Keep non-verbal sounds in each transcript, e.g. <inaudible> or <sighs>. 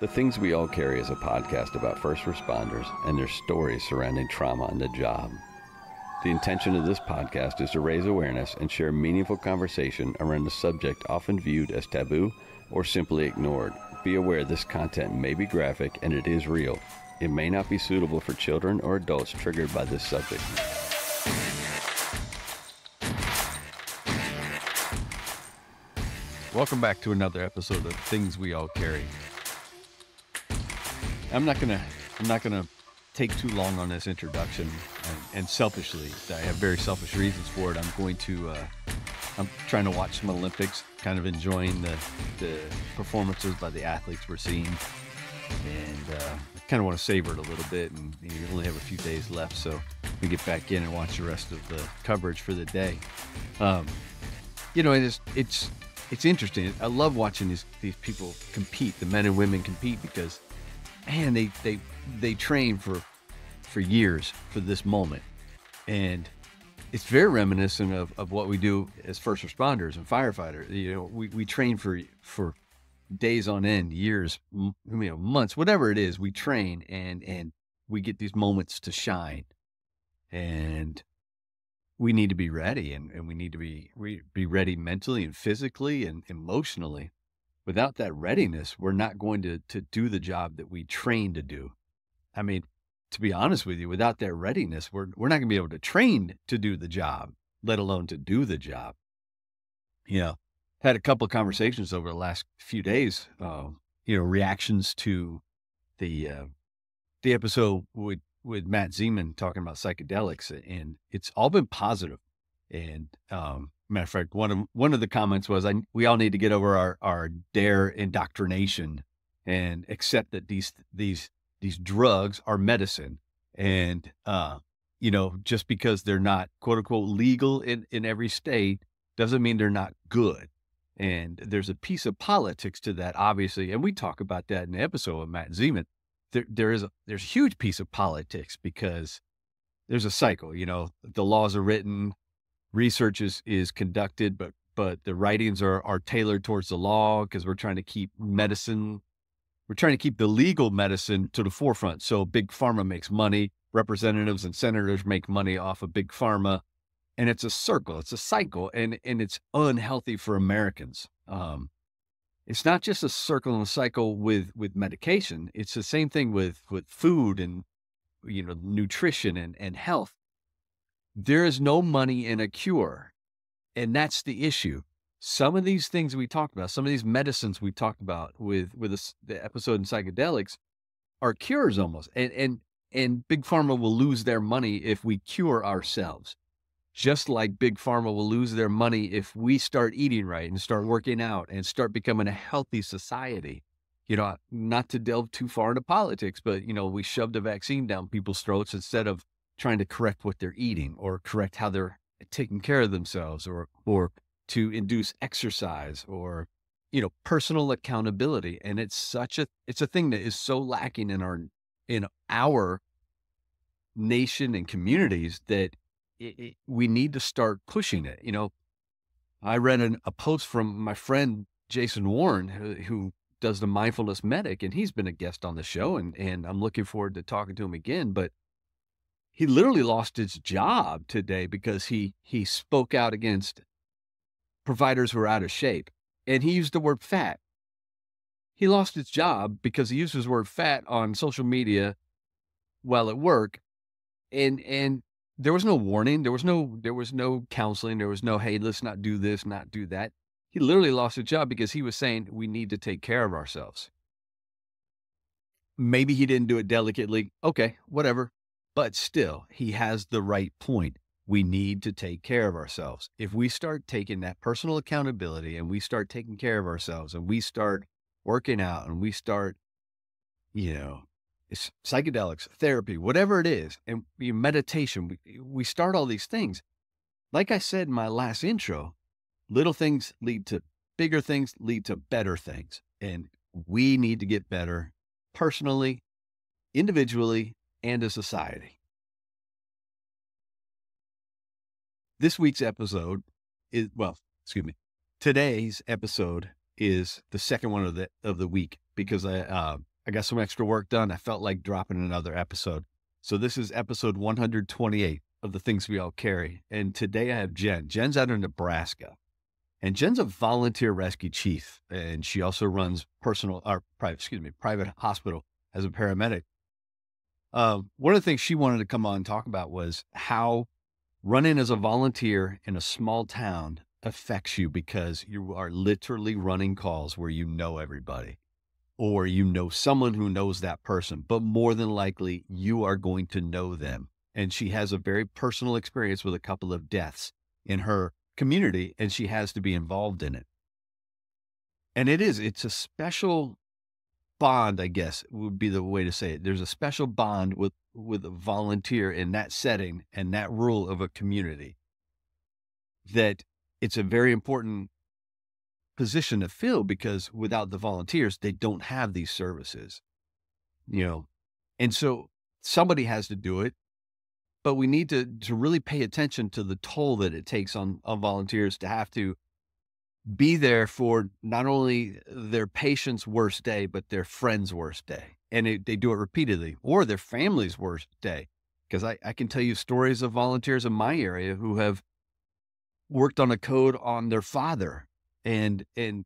The Things We All Carry is a podcast about first responders and their stories surrounding trauma on the job. The intention of this podcast is to raise awareness and share meaningful conversation around a subject often viewed as taboo or simply ignored. Be aware this content may be graphic and it is real. It may not be suitable for children or adults triggered by this subject. Welcome back to another episode of Things We All Carry. I'm not gonna I'm not gonna take too long on this introduction, and, and selfishly, I have very selfish reasons for it. I'm going to uh, I'm trying to watch some Olympics, kind of enjoying the the performances by the athletes we're seeing, and uh, I kind of want to savor it a little bit. And you only have a few days left, so we get back in and watch the rest of the coverage for the day. Um, you know, it's it's it's interesting. I love watching these these people compete, the men and women compete, because man, they they they train for for years for this moment, and it's very reminiscent of, of what we do as first responders and firefighters. You know, we, we train for for days on end, years, you know, months, whatever it is. We train and and we get these moments to shine, and we need to be ready, and, and we need to be we be ready mentally and physically and emotionally without that readiness, we're not going to, to do the job that we train to do. I mean, to be honest with you, without that readiness, we're, we're not going to be able to train to do the job, let alone to do the job. You know, had a couple of conversations over the last few days, uh, you know, reactions to the, uh, the episode with, with Matt Zeman talking about psychedelics and it's all been positive. And um, matter of fact, one of one of the comments was, "I we all need to get over our our dare indoctrination and accept that these these these drugs are medicine." And uh, you know, just because they're not quote unquote legal in in every state doesn't mean they're not good. And there's a piece of politics to that, obviously, and we talk about that in the episode of Matt Zeman. There, there is a, there's a huge piece of politics because there's a cycle. You know, the laws are written, research is is conducted, but but the writings are are tailored towards the law because we're trying to keep medicine, we're trying to keep the legal medicine to the forefront. So big pharma makes money, representatives and senators make money off of big pharma, and it's a circle, it's a cycle, and and it's unhealthy for Americans. Um, it's not just a circle and a cycle with with medication. It's the same thing with with food and you know nutrition and and health there is no money in a cure. And that's the issue. Some of these things we talked about, some of these medicines we talked about with, with this, the episode in psychedelics are cures almost. And, and, and big pharma will lose their money if we cure ourselves just like big pharma will lose their money if we start eating right and start working out and start becoming a healthy society you know not to delve too far into politics but you know we shoved a vaccine down people's throats instead of trying to correct what they're eating or correct how they're taking care of themselves or or to induce exercise or you know personal accountability and it's such a it's a thing that is so lacking in our in our nation and communities that it, it, we need to start pushing it you know i read an, a post from my friend jason warren who, who does the mindfulness medic and he's been a guest on the show and and i'm looking forward to talking to him again but he literally lost his job today because he he spoke out against providers who are out of shape and he used the word fat he lost his job because he used his word fat on social media while at work and and there was no warning there was no there was no counseling there was no hey let's not do this not do that he literally lost his job because he was saying we need to take care of ourselves maybe he didn't do it delicately okay whatever but still, he has the right point. We need to take care of ourselves. If we start taking that personal accountability and we start taking care of ourselves and we start working out and we start, you know, psychedelics, therapy, whatever it is, and meditation, we, we start all these things. Like I said in my last intro, little things lead to bigger things, lead to better things. And we need to get better personally, individually, and a society. This week's episode is, well, excuse me, today's episode is the second one of the of the week because I uh, I got some extra work done. I felt like dropping another episode, so this is episode 128 of the things we all carry. And today I have Jen. Jen's out in Nebraska, and Jen's a volunteer rescue chief, and she also runs personal or private excuse me private hospital as a paramedic. Uh, one of the things she wanted to come on and talk about was how running as a volunteer in a small town affects you because you are literally running calls where you know everybody or you know someone who knows that person, but more than likely you are going to know them. And she has a very personal experience with a couple of deaths in her community and she has to be involved in it. And it is, it's a special bond, I guess would be the way to say it. There's a special bond with with a volunteer in that setting and that rule of a community. That it's a very important position to fill because without the volunteers, they don't have these services. You know, and so somebody has to do it, but we need to to really pay attention to the toll that it takes on on volunteers to have to be there for not only their patient's worst day, but their friend's worst day. And it, they do it repeatedly or their family's worst day. Because I, I can tell you stories of volunteers in my area who have worked on a code on their father and, and,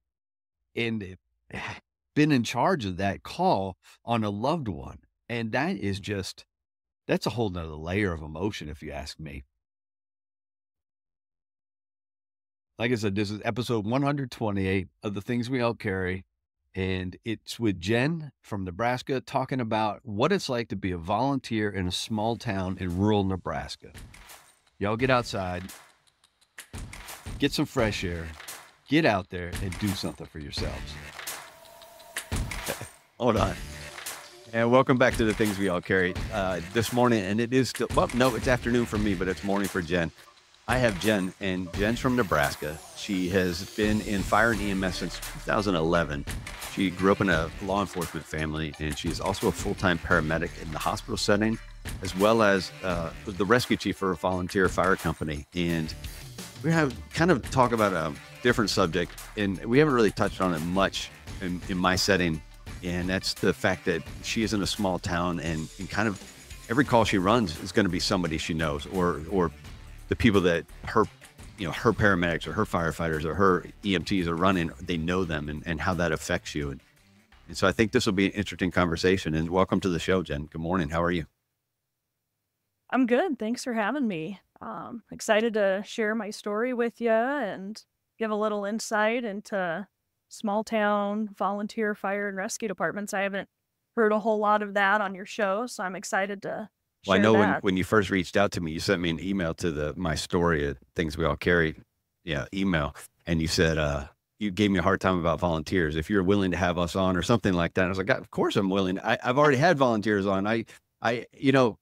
and <sighs> been in charge of that call on a loved one. And that is just, that's a whole nother layer of emotion, if you ask me. Like I said, this is episode 128 of The Things We All Carry. And it's with Jen from Nebraska talking about what it's like to be a volunteer in a small town in rural Nebraska. Y'all get outside, get some fresh air, get out there and do something for yourselves. <laughs> Hold on. And welcome back to the things we all carry uh, this morning. And it is still, well, no, it's afternoon for me, but it's morning for Jen. I have Jen, and Jen's from Nebraska. She has been in fire and EMS since 2011. She grew up in a law enforcement family, and she is also a full time paramedic in the hospital setting, as well as uh, the rescue chief for a volunteer fire company. And we have kind of talk about a different subject, and we haven't really touched on it much in, in my setting. And that's the fact that she is in a small town and, and kind of every call she runs is going to be somebody she knows or or the people that her you know her paramedics or her firefighters or her EMTs are running, they know them and, and how that affects you. And, and so I think this will be an interesting conversation. And welcome to the show, Jen. Good morning. How are you? I'm good. Thanks for having me. Um, excited to share my story with you and give a little insight into small town volunteer fire and rescue departments. I haven't heard a whole lot of that on your show, so I'm excited to well, I know that. when, when you first reached out to me, you sent me an email to the my story of Things We All Carry, yeah, email, and you said uh, you gave me a hard time about volunteers. If you're willing to have us on or something like that, I was like, of course I'm willing. I, I've already had volunteers on. I, I, you know,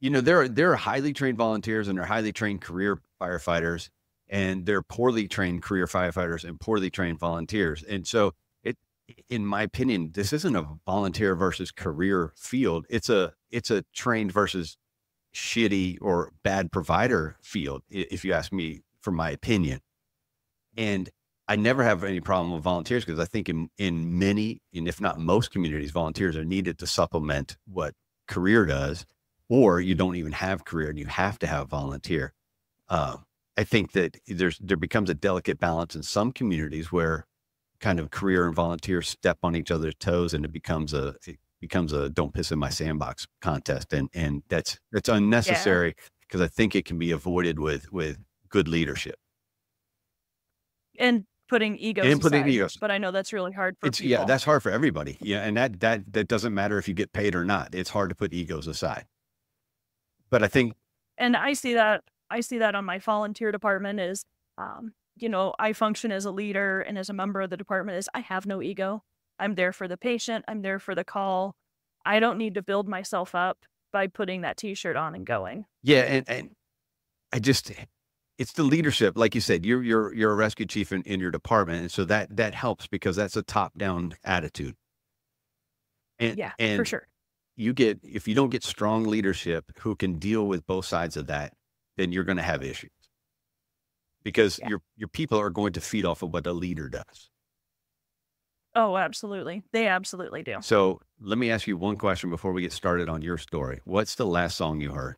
you know, there are there are highly trained volunteers and they're highly trained career firefighters, and they're poorly trained career firefighters and poorly trained volunteers. And so in my opinion, this isn't a volunteer versus career field. It's a it's a trained versus shitty or bad provider field, if you ask me for my opinion. And I never have any problem with volunteers because I think in in many and if not most communities, volunteers are needed to supplement what career does, or you don't even have career and you have to have volunteer. Uh, I think that there's there becomes a delicate balance in some communities where kind of career and volunteer step on each other's toes and it becomes a it becomes a don't piss in my sandbox contest and and that's that's unnecessary because yeah. i think it can be avoided with with good leadership and putting egos and putting aside, egos but i know that's really hard for it's people. yeah that's hard for everybody yeah and that that that doesn't matter if you get paid or not it's hard to put egos aside but i think and i see that i see that on my volunteer department is um, you know, I function as a leader and as a member of the department is I have no ego. I'm there for the patient, I'm there for the call. I don't need to build myself up by putting that t-shirt on and going. Yeah, and, and I just it's the leadership, like you said, you're you're you're a rescue chief in, in your department, and so that that helps because that's a top-down attitude. And, yeah, and for sure. You get if you don't get strong leadership who can deal with both sides of that, then you're going to have issues because yeah. your your people are going to feed off of what a leader does. Oh, absolutely. They absolutely do. So let me ask you one question before we get started on your story. What's the last song you heard?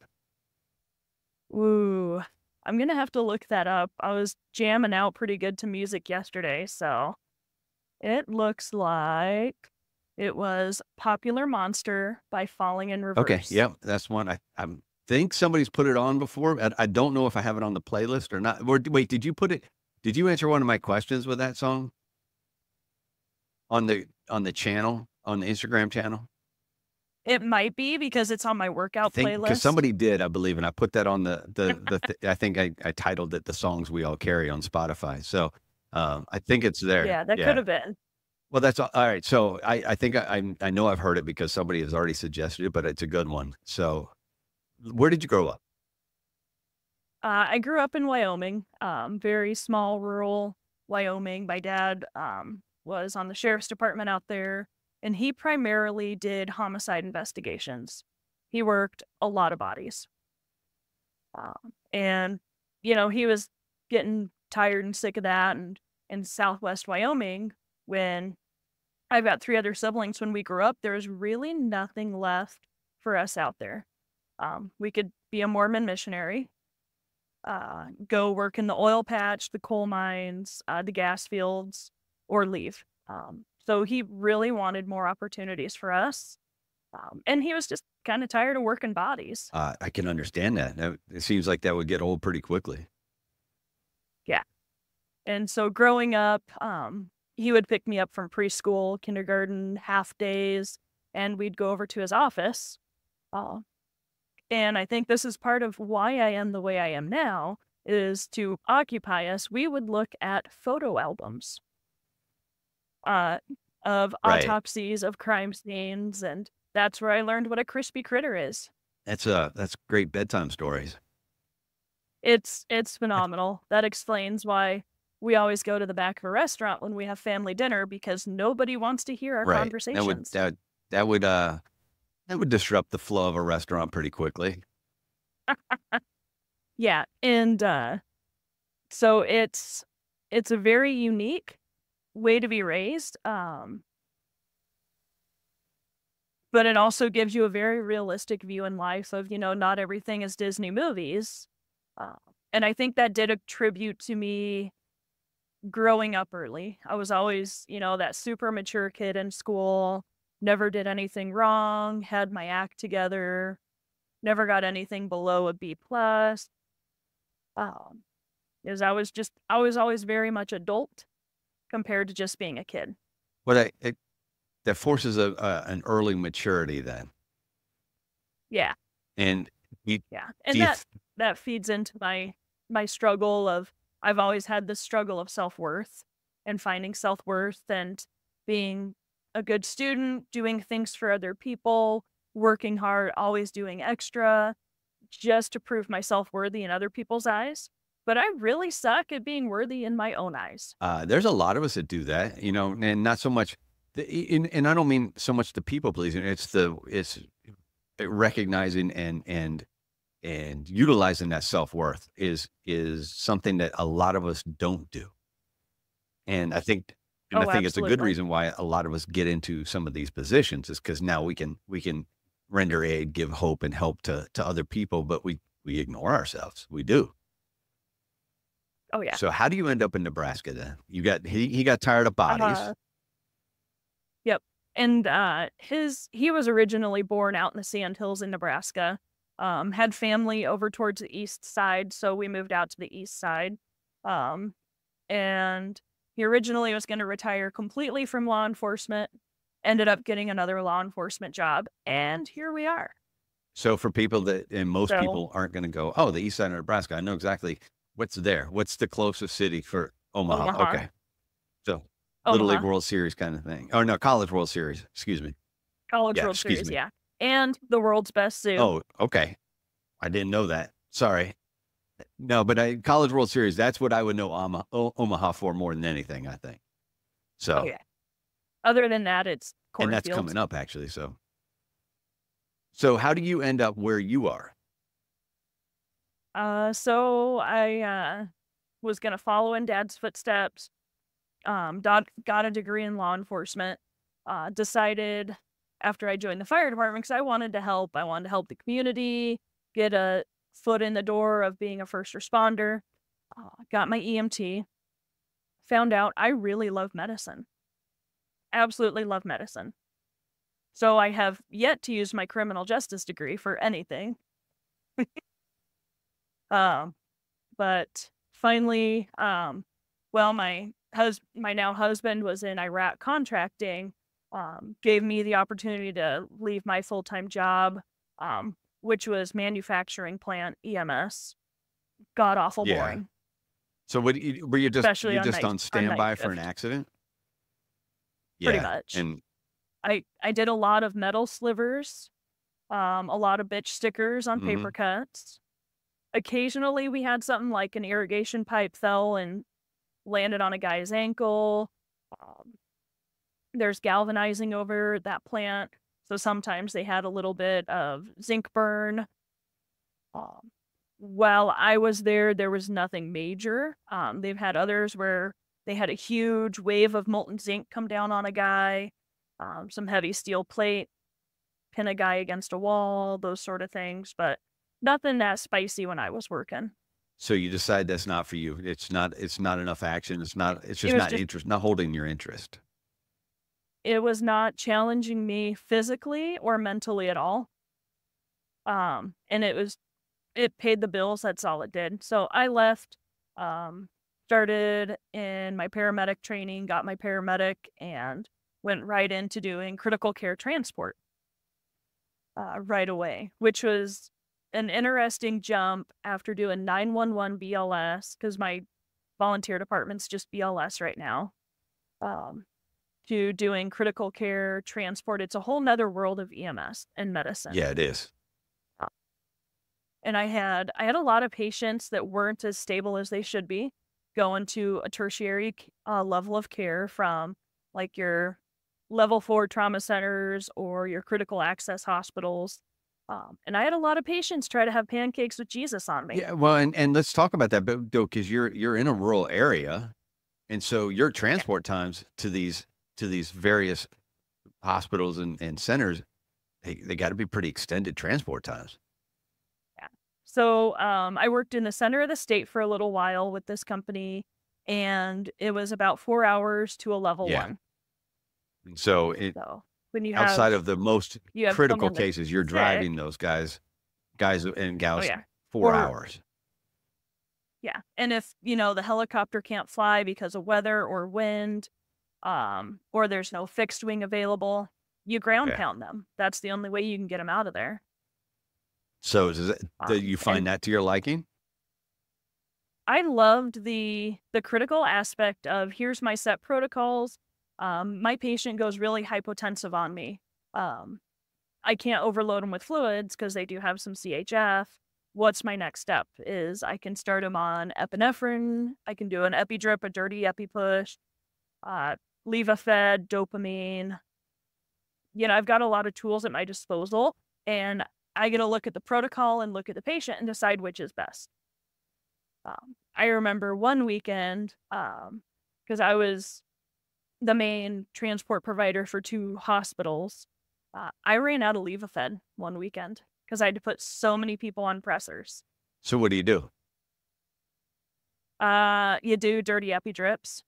Ooh, I'm going to have to look that up. I was jamming out pretty good to music yesterday. So it looks like it was Popular Monster by Falling in Reverse. Okay. Yep. Yeah, that's one I, I'm think somebody's put it on before. I, I don't know if I have it on the playlist or not. Or, wait, did you put it? Did you answer one of my questions with that song on the on the channel on the Instagram channel? It might be because it's on my workout think, playlist. Because somebody did, I believe, and I put that on the the the. <laughs> Th- I think I, I titled it "The Songs We All Carry" on Spotify. So um, I think it's there. Yeah, that yeah. could have been. Well, that's all, all right. So I I think I, I know I've heard it because somebody has already suggested it, but it's a good one. So where did you grow up? Uh, I grew up in Wyoming, um, very small rural Wyoming. My dad um, was on the sheriff's department out there, and he primarily did homicide investigations. He worked a lot of bodies. Um, and, you know, he was getting tired and sick of that. And in southwest Wyoming, when I've got three other siblings, when we grew up, there was really nothing left for us out there. Um, we could be a Mormon missionary, uh, go work in the oil patch, the coal mines, uh, the gas fields, or leave. Um, so he really wanted more opportunities for us. Um, and he was just kind of tired of working bodies. Uh, I can understand that. It seems like that would get old pretty quickly. Yeah. And so growing up, um, he would pick me up from preschool, kindergarten, half days, and we'd go over to his office. Uh, and I think this is part of why I am the way I am now is to occupy us. We would look at photo albums uh, of right. autopsies of crime scenes, and that's where I learned what a crispy critter is. That's a uh, that's great bedtime stories. It's it's <laughs> phenomenal. that explains why we always go to the back of a restaurant when we have family dinner because nobody wants to hear our right. conversations. That would that, that would uh that would disrupt the flow of a restaurant pretty quickly. <laughs> yeah, and uh, so it's it's a very unique way to be raised, um, but it also gives you a very realistic view in life of you know not everything is Disney movies, uh, and I think that did attribute to me growing up early. I was always you know that super mature kid in school never did anything wrong, had my act together, never got anything below a B plus. Um, is I was just I was always very much adult compared to just being a kid. But I, it, that forces a, a, an early maturity then. Yeah. And you, yeah, and that that feeds into my my struggle of I've always had this struggle of self worth and finding self worth and being a good student, doing things for other people, working hard, always doing extra just to prove myself worthy in other people's eyes. But I really suck at being worthy in my own eyes. Uh, there's a lot of us that do that, you know, and not so much. The, and, and I don't mean so much the people pleasing. It's the it's recognizing and and and utilizing that self worth is is something that a lot of us don't do. And I think and oh, I think absolutely. it's a good reason why a lot of us get into some of these positions is because now we can we can render aid, give hope and help to to other people, but we we ignore ourselves. We do. Oh yeah. So how do you end up in Nebraska then? You got he he got tired of bodies. Uh, yep. And uh his he was originally born out in the sand hills in Nebraska. Um, had family over towards the east side, so we moved out to the east side. Um, and he originally was going to retire completely from law enforcement, ended up getting another law enforcement job, and here we are. So for people that, and most so, people aren't going to go, oh, the east side of Nebraska, I know exactly what's there. What's the closest city for Omaha? Omaha. Okay. So Omaha. Little League World Series kind of thing. Oh, no, College World Series. Excuse me. College yeah, World Series, me. yeah. And the world's best zoo. Oh, okay. I didn't know that. Sorry. No, but I, College World Series, that's what I would know Omaha, Omaha for more than anything, I think. So, oh, yeah. other than that, it's and that's coming up actually. So, so how do you end up where you are? Uh, so I uh, was gonna follow in Dad's footsteps. Um, got, got a degree in law enforcement. Uh, decided after I joined the fire department because I wanted to help. I wanted to help the community, get a foot in the door of being a first responder, uh, got my EMT, found out I really love medicine. Absolutely love medicine. So I have yet to use my criminal justice degree for anything. <laughs> um, but finally, um, well, my hus- my now husband was in Iraq contracting, um, gave me the opportunity to leave my full time job, um, which was manufacturing plant EMS, god awful yeah. boring. So what you, were you just Especially you just night, on standby on for an accident? Yeah, Pretty much. And I I did a lot of metal slivers, um, a lot of bitch stickers on mm-hmm. paper cuts. Occasionally we had something like an irrigation pipe fell and landed on a guy's ankle. Um, there's galvanizing over that plant. So sometimes they had a little bit of zinc burn. Um, while I was there, there was nothing major. Um, they've had others where they had a huge wave of molten zinc come down on a guy, um, some heavy steel plate, pin a guy against a wall, those sort of things, but nothing that spicy when I was working. So you decide that's not for you. It's not. It's not enough action. It's not. It's just it not just, interest. Not holding your interest it was not challenging me physically or mentally at all. Um, and it was, it paid the bills. That's all it did. So I left, um, started in my paramedic training, got my paramedic, and went right into doing critical care transport uh, right away, which was an interesting jump after doing 911 BLS because my volunteer department's just BLS right now. Um, to doing critical care, transport. It's a whole nother world of EMS and medicine. Yeah, it is. Uh, and I had I had a lot of patients that weren't as stable as they should be, going to a tertiary uh, level of care from like your level four trauma centers or your critical access hospitals. Um, and I had a lot of patients try to have pancakes with Jesus on me. Yeah, well, and, and let's talk about that, but because you're you're in a rural area, and so your transport times to these to these various hospitals and, and centers, they, they got to be pretty extended transport times. Yeah. So um, I worked in the center of the state for a little while with this company, and it was about four hours to a level yeah. one. So it. So when you outside have, of the most critical cases, you're sick. driving those guys, guys and oh, gals, oh, yeah. four, four hours. Yeah. And if, you know, the helicopter can't fly because of weather or wind, um, or there's no fixed wing available, you ground yeah. pound them. That's the only way you can get them out of there. So is it, do um, you find that to your liking? I loved the the critical aspect of here's my set protocols. Um, my patient goes really hypotensive on me. Um, I can't overload them with fluids because they do have some CHF. What's my next step? Is I can start them on epinephrine. I can do an drip, a dirty epi push, uh, levofed, dopamine. You know, I've got a lot of tools at my disposal, and I get to look at the protocol and look at the patient and decide which is best. Um, I remember one weekend because um, I was the main transport provider for two hospitals. Uh, I ran out of levofed one weekend because I had to put so many people on pressors. So what do you do? Uh, you do dirty epi drips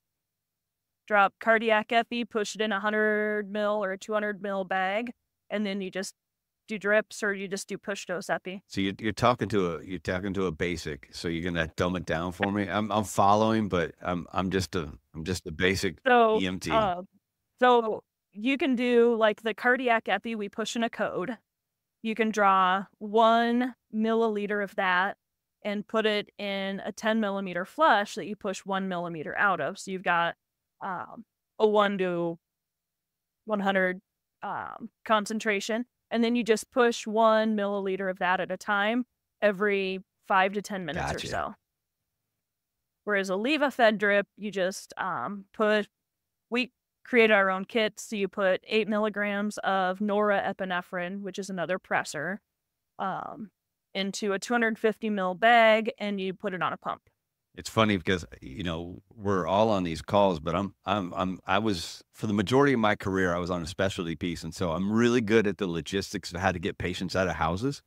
drop cardiac epi, push it in a 100 mil or a 200 mil bag, and then you just do drips or you just do push dose epi. So you're, you're talking to a you're talking to a basic. So you're gonna dumb it down for me. I'm I'm following, but I'm I'm just a I'm just a basic so, EMT. Uh, so you can do like the cardiac epi. We push in a code. You can draw one milliliter of that and put it in a 10 millimeter flush that you push one millimeter out of. So you've got um, a 1 to 100 um, concentration. And then you just push one milliliter of that at a time every five to 10 minutes gotcha. or so. Whereas a drip, you just um, put, we create our own kits. So you put eight milligrams of norepinephrine, which is another presser, um, into a 250 mil bag and you put it on a pump it's funny because you know we're all on these calls, but I'm I'm I'm I was for the majority of my career I was on a specialty piece, and so I'm really good at the logistics of how to get patients out of houses,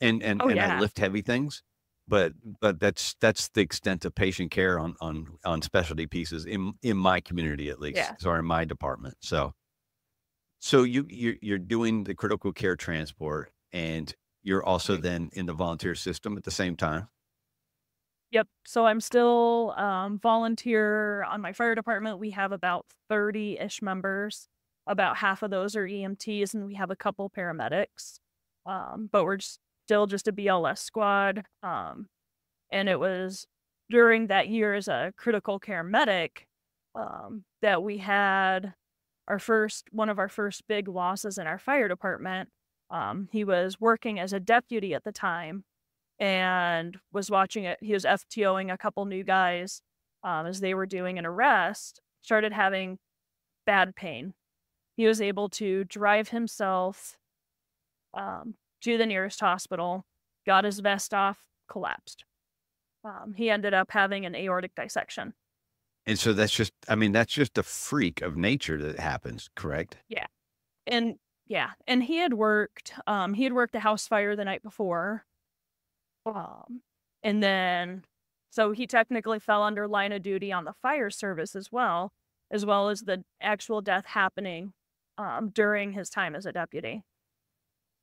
and and oh, and yeah. I lift heavy things, but but that's that's the extent of patient care on on on specialty pieces in in my community at least, yeah. or in my department. So so you you're, you're doing the critical care transport, and you're also then in the volunteer system at the same time Yep. So I'm still um, volunteer on my fire department. We have about 30 ish members. About half of those are EMTs, and we have a couple paramedics. Um, but we're just, still just a BLS squad. Um, and it was during that year as a critical care medic um, that we had our first one of our first big losses in our fire department. Um, he was working as a deputy at the time and was watching it. He was FTOing a couple new guys um, as they were doing an arrest, started having bad pain. He was able to drive himself um, to the nearest hospital, got his vest off, collapsed. Um, he ended up having an aortic dissection. And so that's just, I mean, that's just a freak of nature that happens, correct? Yeah. And yeah. And he had worked, um, he had worked a house fire the night before. Um, and then, so he technically fell under line of duty on the fire service as well, as well as the actual death happening um, during his time as a deputy.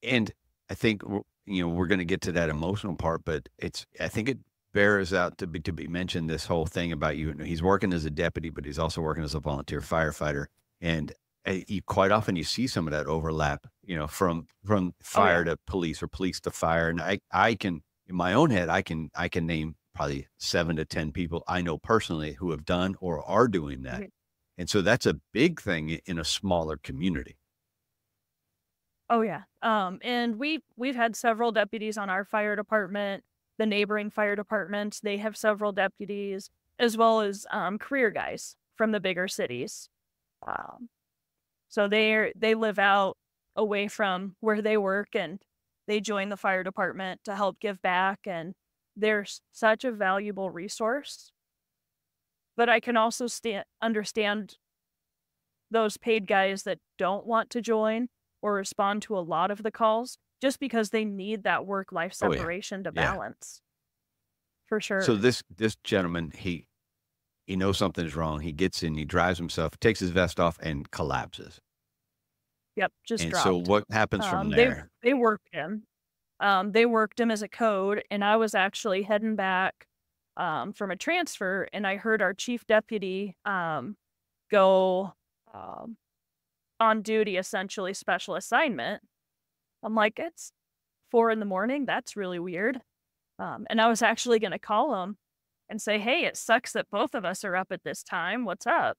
And I think you know we're going to get to that emotional part, but it's I think it bears out to be to be mentioned this whole thing about you. He's working as a deputy, but he's also working as a volunteer firefighter, and eh, you, quite often you see some of that overlap. You know, from from fire oh, yeah. to police or police to fire, and I I can in my own head, I can I can name probably seven to ten people I know personally who have done or are doing that. Mm-hmm. And so that's a big thing in a smaller community. Oh yeah. Um, and we we've had several deputies on our fire department, the neighboring fire department. They have several deputies, as well as um, career guys from the bigger cities. Um, so they they live out away from where they work, and they join the fire department to help give back and they're such a valuable resource but i can also stand, understand those paid guys that don't want to join or respond to a lot of the calls just because they need that work life separation oh, yeah. to balance yeah. for sure so this this gentleman he he knows something's wrong he gets in he drives himself takes his vest off and collapses Yep, just and dropped. so what happens from um, there? They, they worked him. Um, they worked him as a code, and I was actually heading back um, from a transfer, and I heard our chief deputy um, go um, on duty, essentially special assignment. I'm like, it's four in the morning. That's really weird. Um, and I was actually going to call him and say, hey, it sucks that both of us are up at this time. What's up?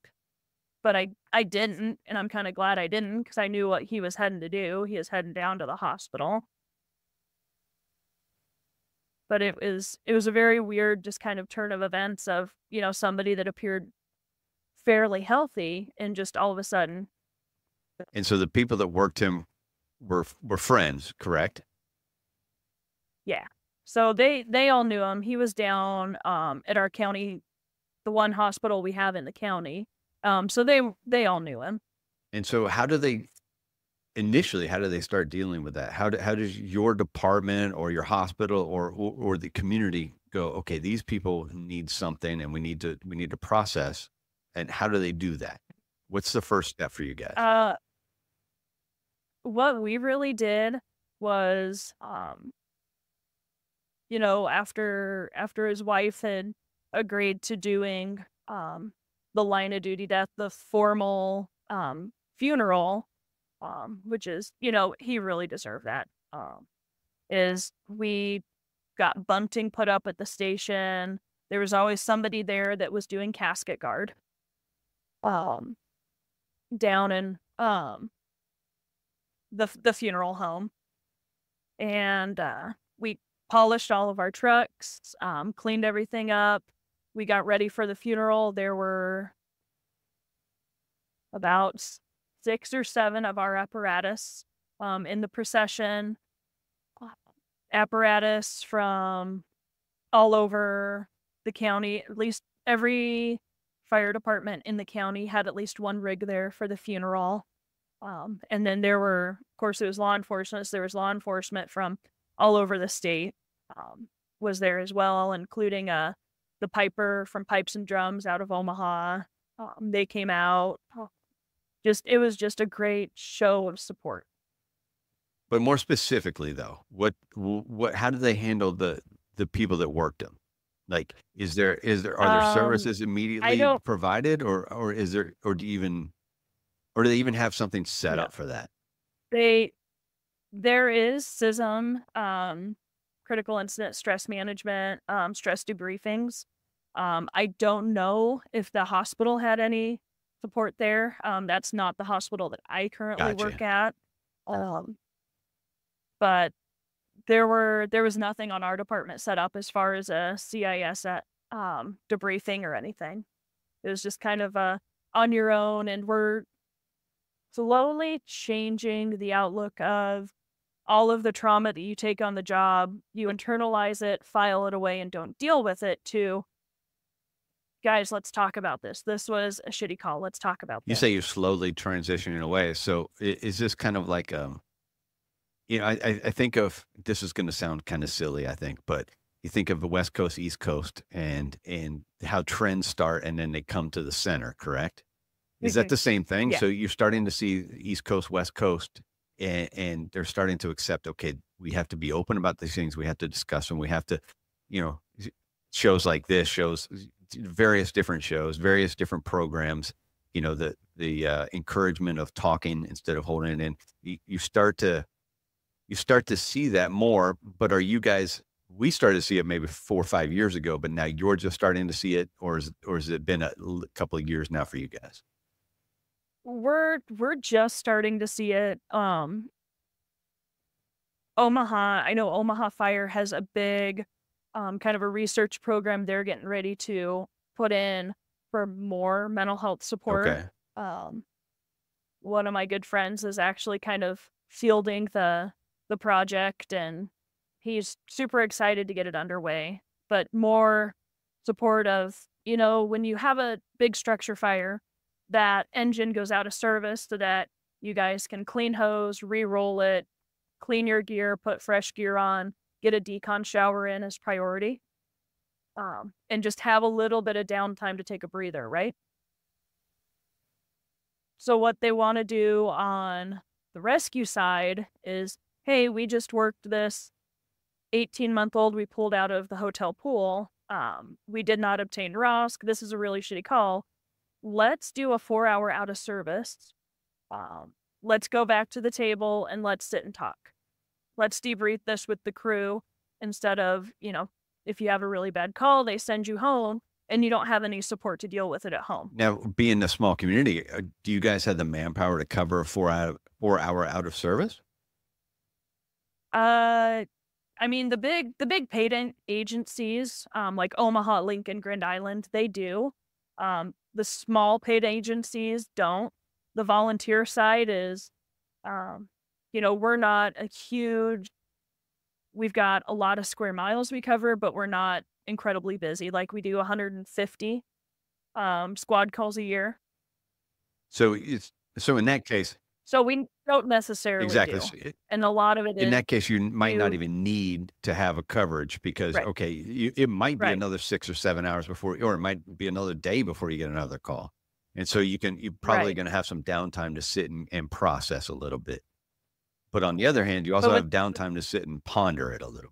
but I I didn't, and I'm kind of glad I didn't because I knew what he was heading to do. He was heading down to the hospital. But it was it was a very weird just kind of turn of events of, you know, somebody that appeared fairly healthy and just all of a sudden. And so the people that worked him were were friends, correct? Yeah. So they they all knew him. He was down um at our county the one hospital we have in the county um, so they they all knew him. And so, how do they initially? How do they start dealing with that? How do, how does your department or your hospital or, or or the community go? Okay, these people need something, and we need to we need to process. And how do they do that? What's the first step for you guys? Uh, what we really did was, um, you know, after after his wife had agreed to doing um, the line of duty death, the formal um, funeral, um, which is, you know, he really deserved that. Um, is we got bunting put up at the station. There was always somebody there that was doing casket guard. Um, down in um the the funeral home, and uh, we polished all of our trucks, um, cleaned everything up, we got ready for the funeral. There were about six or seven of our apparatus um, in the procession. Apparatus from all over the county, at least every fire department in the county had at least one rig there for the funeral. Um, and then there were, of course, it was law enforcement. So there was law enforcement from all over the state um, was there as well, including a the Piper from Pipes and Drums out of Omaha. Um, they came out. Just it was just a great show of support. But more specifically, though, what what how did they handle the the people that worked them? Like, is there is there are there um, services immediately provided, or or is there or do you even or do they even have something set up for that? They there is SISM. Um, critical incident stress management, um, stress debriefings. Um, I don't know if the hospital had any support there. Um, that's not the hospital that I currently gotcha. work at. Uh um, but there were there was nothing on our department set up as far as a CIS at, uh, um, debriefing or anything. It was just kind of a uh, on your own, and we're slowly changing the outlook of all of the trauma that you take on the job, you internalize it, file it away, and don't deal with it, to guys, let's talk about this. This was a shitty call. Let's talk about this. You say you're slowly transitioning away. So is this kind of like, um, you know, I, I think of this is going to sound kind of silly, I think, but you think of the West Coast, East Coast, and and how trends start, and then they come to the center. Correct? Is mm -hmm. that mm-hmm. the same thing? Yeah. So you're starting to see East Coast, West Coast and, and they're starting to accept, okay, we have to be open about these things. We have to discuss them. We have to, you know, shows like this shows various different shows, various different programs, you know, the, the uh, encouragement of talking instead of holding it in. You, you start to, you start to see that more, but are you guys we started to see it maybe four or five years ago, but now you're just starting to see it, or is or has it been a couple of years now for you guys? we're we're just starting to see it. Um, Omaha, I know Omaha Fire has a big um, kind of a research program they're getting ready to put in for more mental health support. Okay. Um, one of my good friends is actually kind of fielding the the project and he's super excited to get it underway but more support of you know when you have a big structure fire that engine goes out of service so that you guys can clean hose, re-roll it, clean your gear, put fresh gear on, get a decon shower in as priority, um, and just have a little bit of downtime to take a breather, right? So what they want to do on the rescue side is, hey, we just worked this 18 month old we pulled out of the hotel pool. Um, we did not obtain ROSC. This is a really shitty call let's do a four hour out of service. Um, let's go back to the table and let's sit and talk. Let's debrief this with the crew instead of, you know, if you have a really bad call, they send you home and you don't have any support to deal with it at home. Now, being a small community, uh, do you guys have the manpower to cover a four hour four hour out of service? Uh, I mean the big the big patent agencies, um, like Omaha, Lincoln, Grand Island, they do. Um, the small paid agencies don't. The volunteer side is, um, you know, we're not a huge, we've got a lot of square miles we cover, but we're not incredibly busy. Like we do 150 um, squad calls a year. So it's so in that case, so we don't necessarily exactly, do. and a lot of it. In that case, you might you, not even need to have a coverage because right. okay, you, it might be right. another six or seven hours before, or it might be another day before you get another call, and so you can you're probably right. going to have some downtime to sit and, and, process a little bit. But on the other hand, you also with, have downtime to sit and ponder it a little.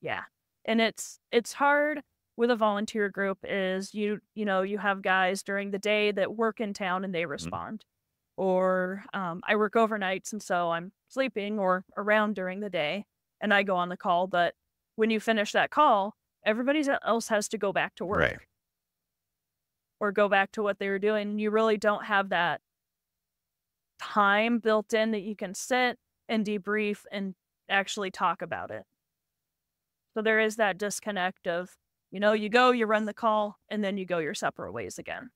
Yeah, and it's it's hard with a volunteer group is you you know you have guys during the day that work in town and they mm-hmm. respond. Mm -hmm or um, I work overnights and so I'm sleeping or around during the day and I go on the call. But when you finish that call, everybody else has to go back to work right. or go back to what they were doing. You really don't have that time built in that you can sit and debrief and actually talk about it. So there is that disconnect of, you know, you go, you run the call, and then you go your separate ways again.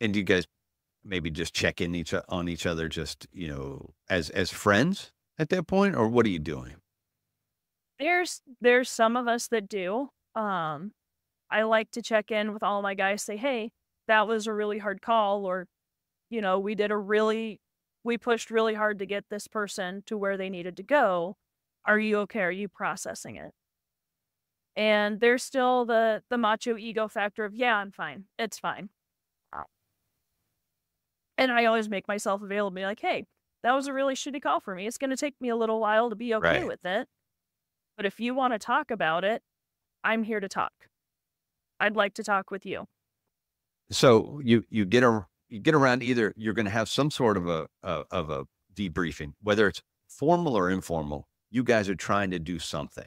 And you guys maybe just check in each on each other, just you know, as as friends at that point, or what are you doing? There's there's some of us that do. Um, I like to check in with all my guys, say, hey, that was a really hard call, or you know, we did a really we pushed really hard to get this person to where they needed to go. Are you okay? Are you processing it? And there's still the the macho ego factor of, yeah, I'm fine. It's fine and I always make myself available be like, hey, that was a really shitty call for me. It's going to take me a little while to be okay right. with it. But if you want to talk about it, I'm here to talk. I'd like to talk with you. So you you get a you get around either you're going to have some sort of a, a of a debriefing, whether it's formal or informal. You guys are trying to do something.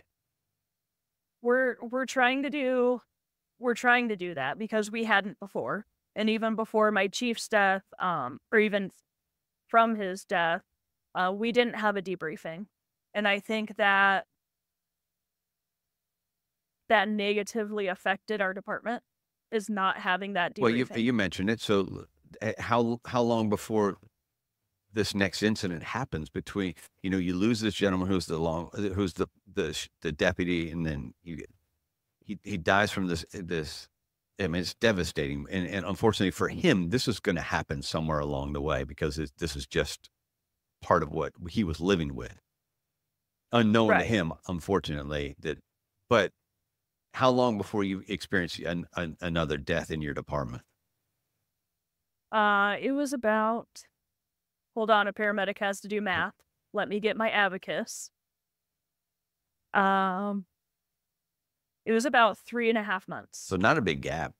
We're we're trying to do we're trying to do that because we hadn't before and even before my chief's death, um, or even from his death, uh, we didn't have a debriefing, and I think that that negatively affected our department is not having that debriefing. Well, you you mentioned it. So, eh, how how long before this next incident happens between you know you lose this gentleman who's the long who's the the the deputy, and then you he he dies from this this I mean, it's devastating. And, and unfortunately for him, this is going to happen somewhere along the way because it, this is just part of what he was living with. Unknown right. to him, unfortunately, that, but how long before you experienced an, an, another death in your department? Uh, it was about, hold on, a paramedic has to do math. Let me get my abacus. Um, it was about three and a half months. So not a big gap.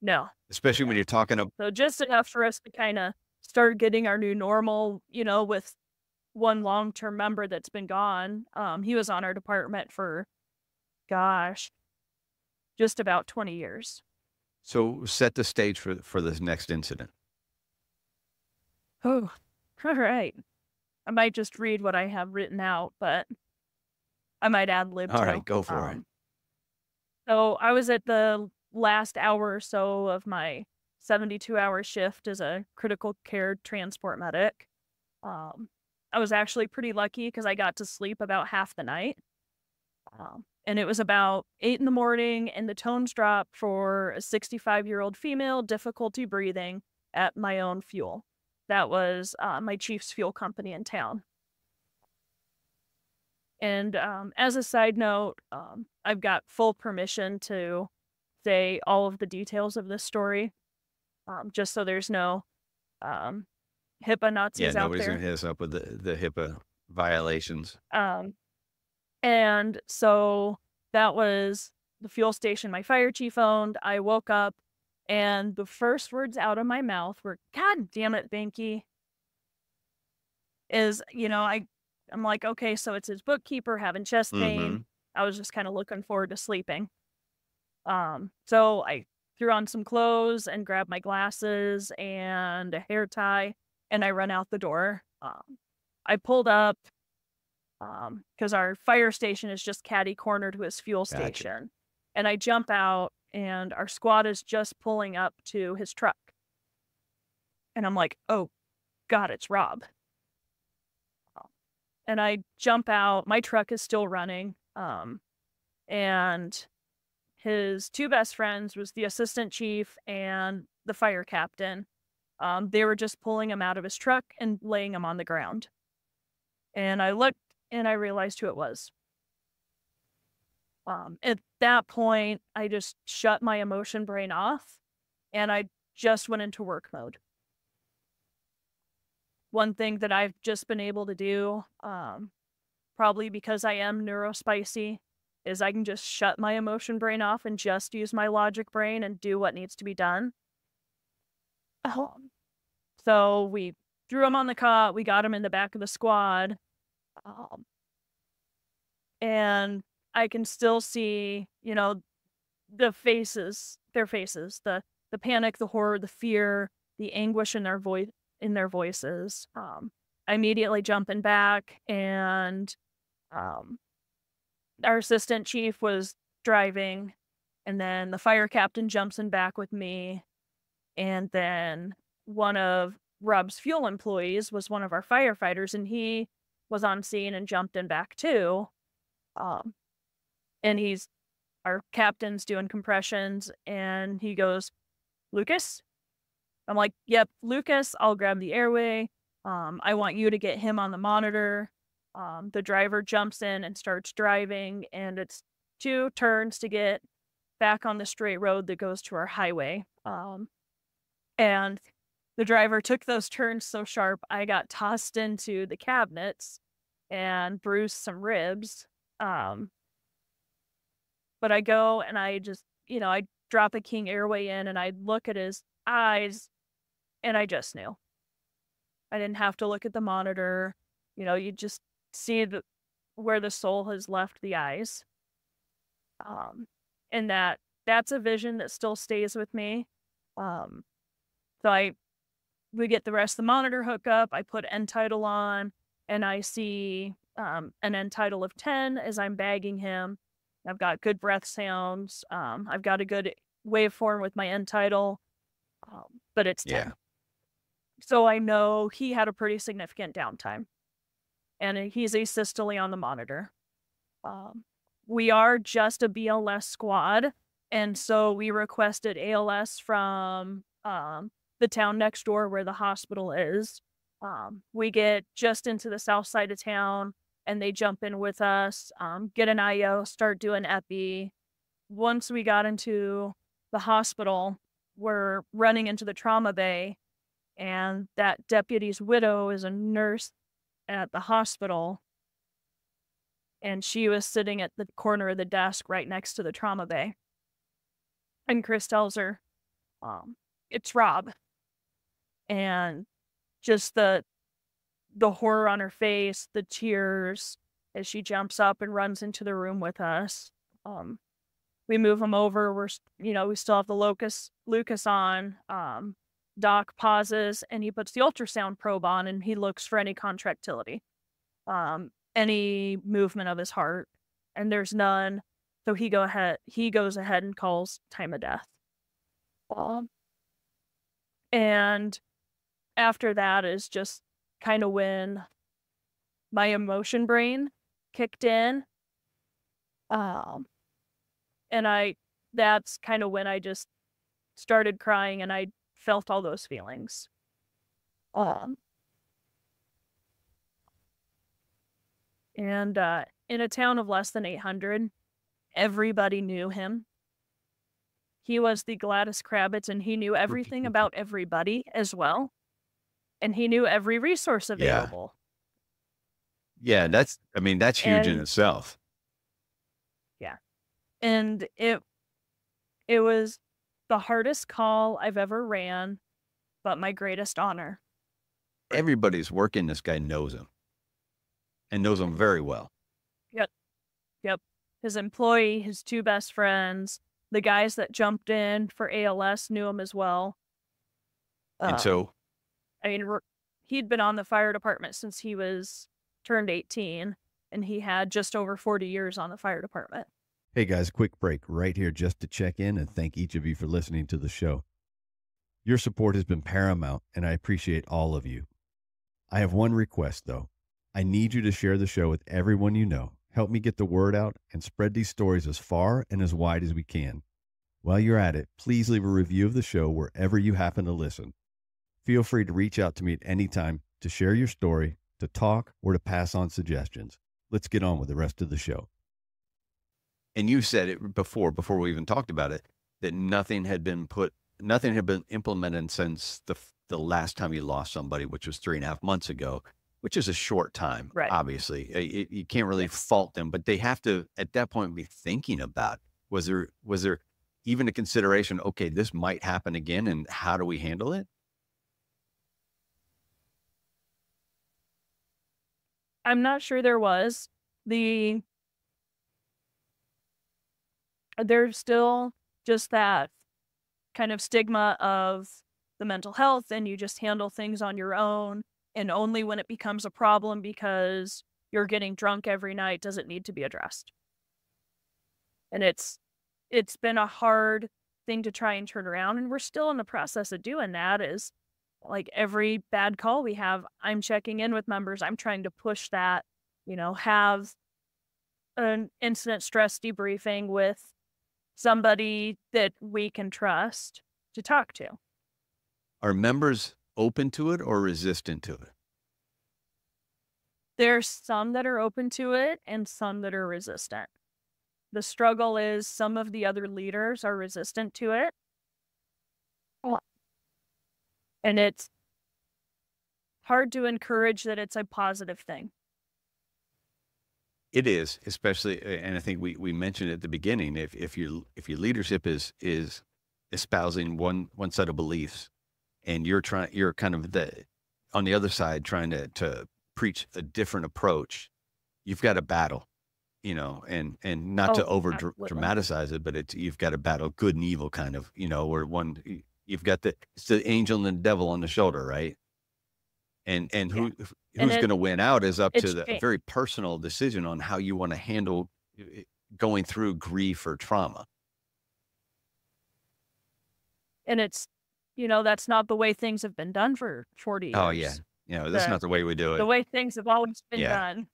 No. Especially when you're talking about. So just enough for us to kind of start getting our new normal, you know, with one long term member that's been gone. Um, he was on our department for, gosh, just about 20 years. So set the stage for, for this next incident. Oh, <laughs> all right. I might just read what I have written out, but I might add, lib. All right, go for um, it. So I was at the last hour or so of my 72 hour shift as a critical care transport medic. Um, I was actually pretty lucky because I got to sleep about half the night. Um, and it was about eight in the morning, and the tones dropped for a 65 year old female, difficulty breathing at my own fuel. That was uh, my chief's fuel company in town. And um, as a side note, um, I've got full permission to say all of the details of this story, um, just so there's no um, HIPAA Nazis out there. Yeah, nobody's going to hit us up with the, the HIPAA violations. Um, and so that was the fuel station my fire chief owned. I woke up and the first words out of my mouth were, God damn it, Binky. Is, you know, I I'm like, okay, so it's his bookkeeper having chest pain. Mm-hmm. I was just kind of looking forward to sleeping. Um, so I threw on some clothes and grabbed my glasses and a hair tie, and I run out the door. Um, I pulled up because um, our fire station is just catty corner to his fuel gotcha. station, and I jump out, and our squad is just pulling up to his truck, and I'm like, oh, God, it's Rob and I jump out. My truck is still running. Um, and his two best friends was the assistant chief and the fire captain. Um, they were just pulling him out of his truck and laying him on the ground. And I looked and I realized who it was. Um, at that point, I just shut my emotion brain off and I just went into work mode one thing that I've just been able to do, um, probably because I am neurospicy, is I can just shut my emotion brain off and just use my logic brain and do what needs to be done. Um, so we threw him on the cot. We got him in the back of the squad. Um, and I can still see, you know, the faces, their faces, the the panic, the horror, the fear, the anguish in their voice in their voices. Um, immediately jumping back, and um, our assistant chief was driving, and then the fire captain jumps in back with me, and then one of Rob's fuel employees was one of our firefighters, and he was on scene and jumped in back too. Um, and he's our captain's doing compressions, and he goes, Lucas, I'm like, yep, Lucas, I'll grab the airway. Um, I want you to get him on the monitor. Um, the driver jumps in and starts driving, and it's two turns to get back on the straight road that goes to our highway. Um, and the driver took those turns so sharp, I got tossed into the cabinets and bruised some ribs. Um, but I go and I just, you know, I drop a King Airway in and I look at his eyes and I just knew. I didn't have to look at the monitor. You know, you just see the, where the soul has left the eyes. Um, and that that's a vision that still stays with me. Um, so I we get the rest of the monitor hookup. I put end title on, and I see um, an end title of ten as I'm bagging him. I've got good breath sounds. Um, I've got a good waveform with my end title, um, but it's yeah. 10. So I know he had a pretty significant downtime. And uh, he's asystole on the monitor. Um, we are just a BLS squad. And so we requested ALS from um, the town next door where the hospital is. Um, we get just into the south side of town and they jump in with us, um, get an IO, start doing epi. Once we got into the hospital, we're running into the trauma bay and that deputy's widow is a nurse at the hospital and she was sitting at the corner of the desk right next to the trauma bay and chris tells her um, it's rob and just the the horror on her face the tears as she jumps up and runs into the room with us um, we move him over we're you know we still have the locus lucas on um, Doc pauses and he puts the ultrasound probe on and he looks for any contractility, um, any movement of his heart, and there's none. So he go ahead. He goes ahead and calls time of death. Um, and after that is just kind of when my emotion brain kicked in. Um, and I that's kind of when I just started crying and I felt all those feelings. Um, and uh, in a town of less than 800, everybody knew him. He was the Gladys Kravitz, and he knew everything <laughs> about everybody as well. And he knew every resource available. Yeah, yeah that's, I mean, that's huge and, in itself. Yeah. And it, it was the hardest call I've ever ran, but my greatest honor. Everybody's working this guy knows him and knows him very well. Yep. Yep. His employee, his two best friends, the guys that jumped in for ALS knew him as well. and uh, so, I mean, he'd been on the fire department since he was turned 18 and he had just over 40 years on the fire department. Hey guys, quick break right here just to check in and thank each of you for listening to the show. Your support has been paramount, and I appreciate all of you. I have one request, though. I need you to share the show with everyone you know. Help me get the word out and spread these stories as far and as wide as we can. While you're at it, please leave a review of the show wherever you happen to listen. Feel free to reach out to me at any time to share your story, to talk, or to pass on suggestions. Let's get on with the rest of the show and you said it before, before we even talked about it, that nothing had been put, nothing had been implemented since the the last time you lost somebody, which was three and a half months ago, which is a short time, right. obviously. It, you can't really yes. fault them, but they have to at that point be thinking about was there was there even a consideration? Okay, this might happen again, and how do we handle it? I'm not sure there was the there's still just that kind of stigma of the mental health and you just handle things on your own and only when it becomes a problem because you're getting drunk every night does it need to be addressed and it's it's been a hard thing to try and turn around and we're still in the process of doing that is like every bad call we have i'm checking in with members i'm trying to push that you know have an incident stress debriefing with somebody that we can trust to talk to. Are members open to it or resistant to it? There's some that are open to it and some that are resistant. The struggle is some of the other leaders are resistant to it. And it's hard to encourage that it's a positive thing. It is, especially, and I think we, we mentioned at the beginning, if, if your if your leadership is is espousing one one set of beliefs, and you're trying you're kind of the on the other side trying to to preach a different approach, you've got a battle, you know, and and not oh, to over dramatize it, but it's you've got a battle, good and evil, kind of, you know, where one you've got the it's the angel and the devil on the shoulder, right? and and who yeah. who's going to win out is up to the very personal decision on how you want to handle going through grief or trauma and it's you know that's not the way things have been done for 40 years oh yeah you know that's the, not the way we do it the way things have always been yeah. done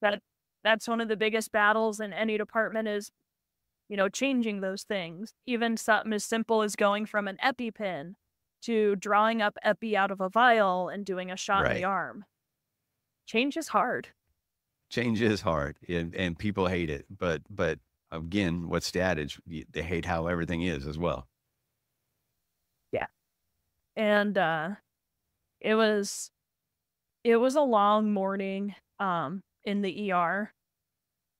that that's one of the biggest battles in any department is you know changing those things even something as simple as going from an epipen to drawing up epi out of a vial and doing a shot right. in the arm. Change is hard. Change is hard, and, and people hate it. But but again, what's the adage? They hate how everything is as well. Yeah, and uh, it was it was a long morning um, in the ER.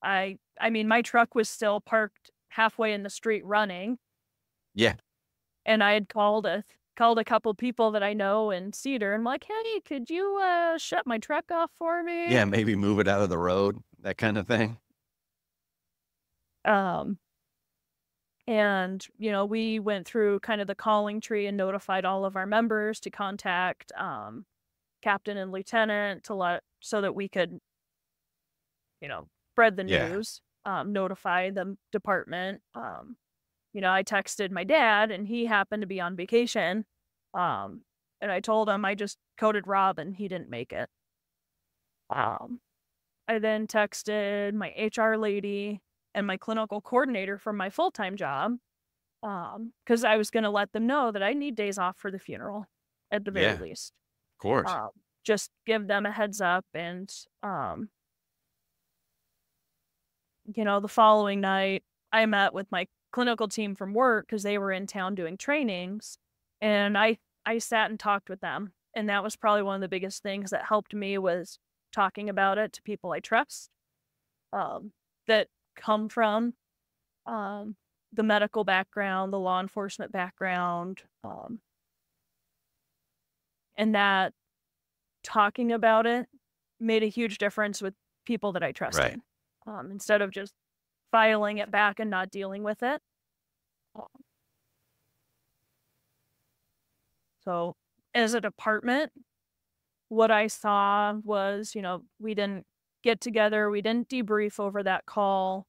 I I mean, my truck was still parked halfway in the street running. Yeah. And I had called a called a couple people that I know in Cedar and I'm like, hey, could you uh, shut my truck off for me? Yeah, maybe move it out of the road, that kind of thing. Um, and you know, we went through kind of the calling tree and notified all of our members to contact um, captain and lieutenant to let so that we could, you know, spread the yeah. news, um, notify the department. Um, you know, I texted my dad and he happened to be on vacation. Um, and I told him I just coded Rob and he didn't make it. Um, I then texted my HR lady and my clinical coordinator from my full time job because um, I was going to let them know that I need days off for the funeral at the very yeah, least. Of course. Um, just give them a heads up and um you know the following night i met with my clinical team from work because they were in town doing trainings and I I sat and talked with them and that was probably one of the biggest things that helped me was talking about it to people I trust um, that come from um, the medical background, the law enforcement background, um, and that talking about it made a huge difference with people that I trusted right. Um, instead of just filing it back and not dealing with it. So, as a department, what I saw was, you know, we didn't get together, we didn't debrief over that call,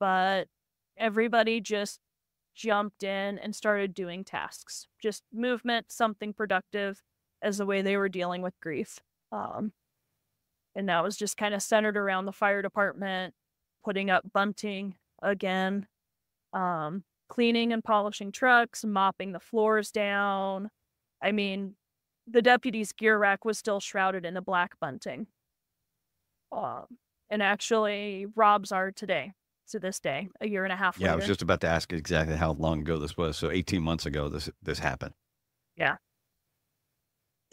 but everybody just jumped in and started doing tasks, just movement, something productive as the way they were dealing with grief. Um, and that was just kind of centered around the fire department putting up bunting again, um, cleaning and polishing trucks, mopping the floors down. I mean, the deputy's gear rack was still shrouded in the black bunting. Um, and actually, Rob's are today, to this day, a year and a half. Yeah, later. I was just about to ask exactly how long ago this was. So 18 months ago, this this happened. Yeah.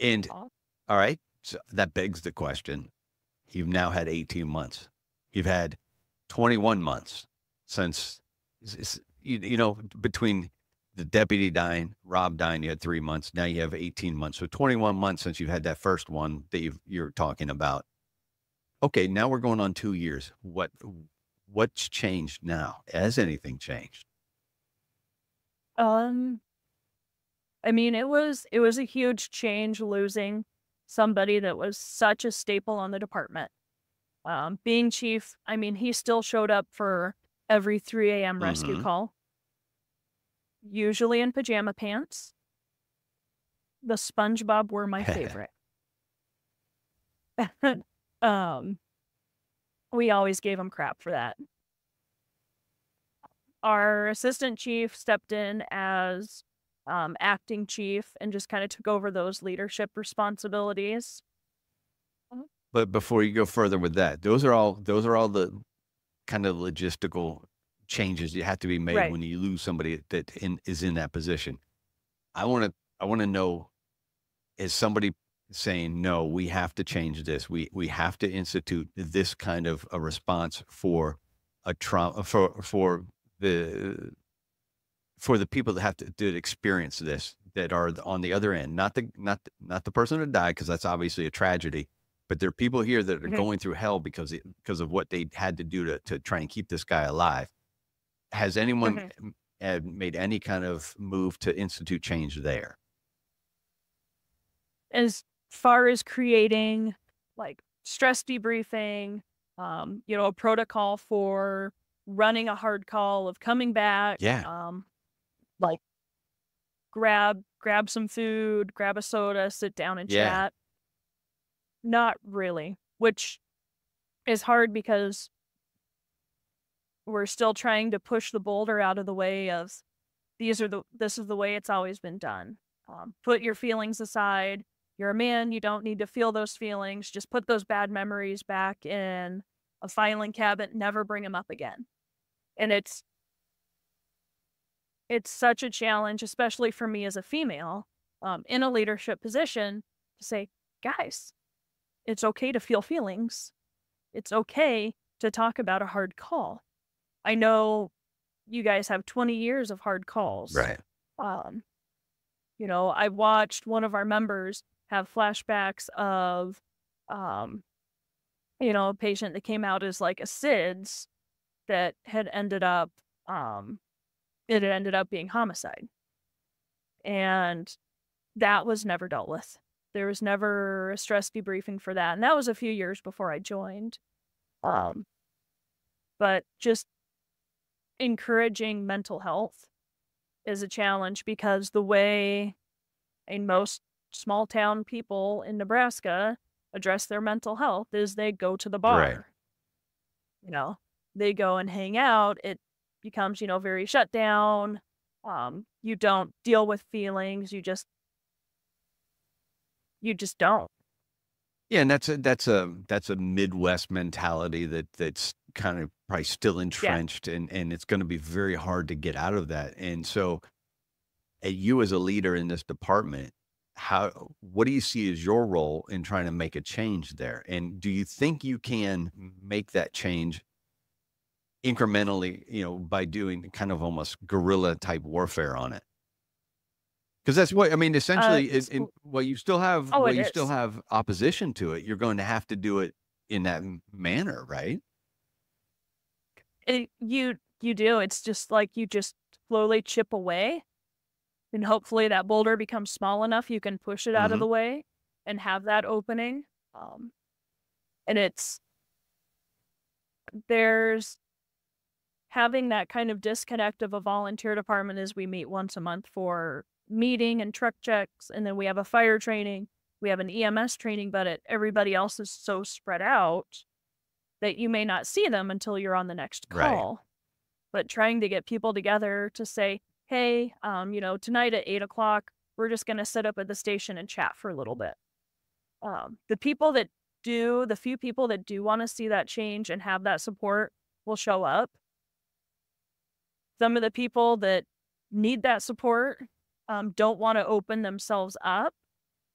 And all right, so that begs the question: You've now had 18 months. You've had 21 months since, you, you know, between the deputy dying, Rob dying, you had three months. Now you have 18 months. So 21 months since you had that first one that you you're talking about. Okay, now we're going on two years. What what's changed now? Has anything changed? Um, I mean, it was it was a huge change losing somebody that was such a staple on the department. Um, being chief, I mean, he still showed up for every 3 a.m. rescue mm-hmm. call, usually in pajama pants. The SpongeBob were my <laughs> favorite. <laughs> um, we always gave him crap for that. Our assistant chief stepped in as um, acting chief and just kind of took over those leadership responsibilities. But before you go further with that, those are all those are all the kind of logistical changes that have to be made right. when you lose somebody that in, is in that position. I want to I want to know is somebody saying no, we have to change this. We we have to institute this kind of a response for a trauma for for the for the people that have to, experience this that are on the other end, not the not the, not the person who died because that's obviously a tragedy, but there are people here that are mm-hmm. going through hell because it, because of what they had to do to to try and keep this guy alive. Has anyone mm-hmm. made any kind of move to institute change there? As far as creating like stress debriefing, um, you know, a protocol for running a hard call of coming back. Yeah. Um, like grab grab some food, grab a soda, sit down and yeah. chat. Not really, which is hard because we're still trying to push the boulder out of the way of these are the this is the way it's always been done. Um, put your feelings aside. You're a man. You don't need to feel those feelings. Just put those bad memories back in a filing cabinet. Never bring them up again. And it's it's such a challenge, especially for me as a female um, in a leadership position, to say, guys, it's okay to feel feelings. It's okay to talk about a hard call. I know you guys have 20 years of hard calls. Right. Um, you know, I watched one of our members have flashbacks of, um, you know, a patient that came out as like a SIDS that had ended up, um, it had ended up being homicide. And that was never dealt with. There was never a stress debriefing for that. And that was a few years before I joined. Um, but just encouraging mental health is a challenge because the way in most small town people in Nebraska address their mental health is they go to the bar. Right. You know, they go and hang out. It becomes, you know, very shut down. Um, you don't deal with feelings. You just you just don't. Yeah, and that's a that's a that's a Midwest mentality that that's kind of probably still entrenched, yeah. and and it's going to be very hard to get out of that. And so, at you as a leader in this department, how what do you see as your role in trying to make a change there? And do you think you can make that change incrementally? You know, by doing kind of almost guerrilla type warfare on it because that's what I mean. Uh, essentially, uh, well, you still have oh, well, you is. still have opposition to it. You're going to have to do it in that manner, right? It, you you do. It's just like you just slowly chip away, and hopefully that boulder becomes small enough you can push it out mm -hmm. of mm-hmm. the way and have that opening. Um, and it's there's having that kind of disconnect of a volunteer department is we meet once a month for meeting and truck checks, and then we have a fire training, we have an EMS training, but it, everybody else is so spread out that you may not see them until you're on the next call. Right. But trying to get people together to say, hey, um, you know, tonight at eight o'clock, we're just going to sit up at the station and chat for a little bit. Um, the people that do, the few people that do want to see that change and have that support will show up some of the people that need that support um, don't want to open themselves up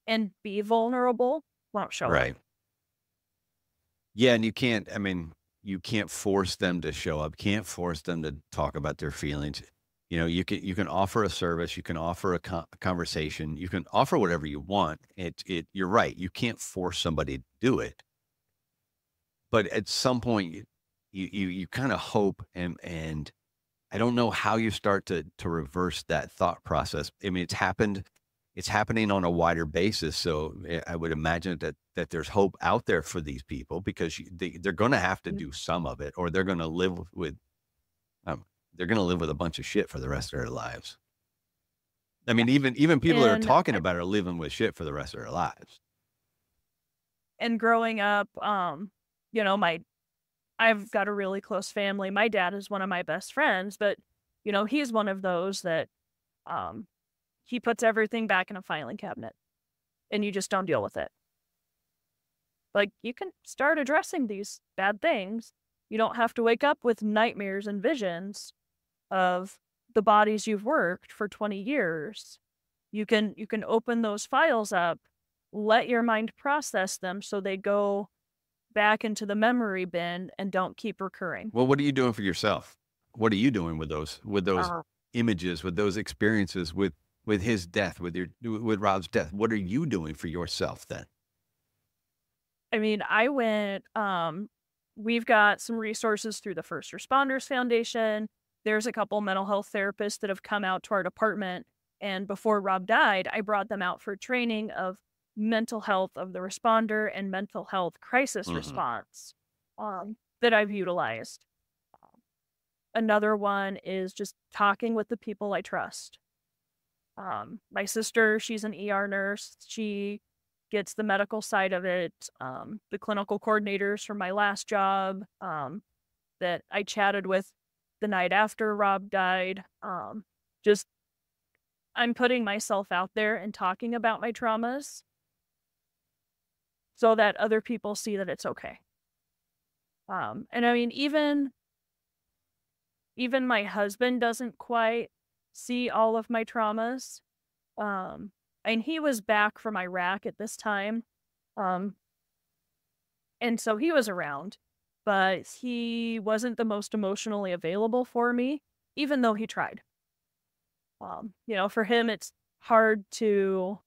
and be vulnerable won't show right. up. Right. Yeah, and you can't. I mean, you can't force them to show up. Can't force them to talk about their feelings. You know, you can you can offer a service, you can offer a, co a conversation, you can offer whatever you want. It it you're right. You can't force somebody to do it. But at some point, you you you, you kind of hope and and I don't know how you start to to reverse that thought process. I mean, it's happened. It's happening on a wider basis, so eh, I would imagine that that there's hope out there for these people because they, they're going to have to do some of it, or they're going to live with um, they're going to live with a bunch of shit for the rest of their lives. I mean, even even people and, that are talking about are living with shit for the rest of their lives. And growing up, um, you know, my I've got a really close family. My dad is one of my best friends, but you know, he's one of those that um he puts everything back in a filing cabinet and you just don't deal with it. Like you can start addressing these bad things. You don't have to wake up with nightmares and visions of the bodies you've worked for 20 years. You can you can open those files up, let your mind process them so they go back into the memory bin and don't keep recurring. Well, what are you doing for yourself? What are you doing with those with those uh, images, with those experiences, with with his death, with your with Rob's death? What are you doing for yourself then? I mean, I went um we've got some resources through the First Responders Foundation. There's a couple mental health therapists that have come out to our department and before Rob died, I brought them out for training of mental health of the responder and mental health crisis mm-hmm. response um, that I've utilized. Um, another one is just talking with the people I trust. Um, my sister, she's an ER nurse. She gets the medical side of it. Um, the clinical coordinators from my last job um, that I chatted with the night after Rob died. Um, just I'm putting myself out there and talking about my traumas so that other people see that it's okay. Um, and I mean, even even my husband doesn't quite see all of my traumas. Um, and he was back from Iraq at this time. Um, and so he was around, but he wasn't the most emotionally available for me, even though he tried. Um, you know, for him, it's hard to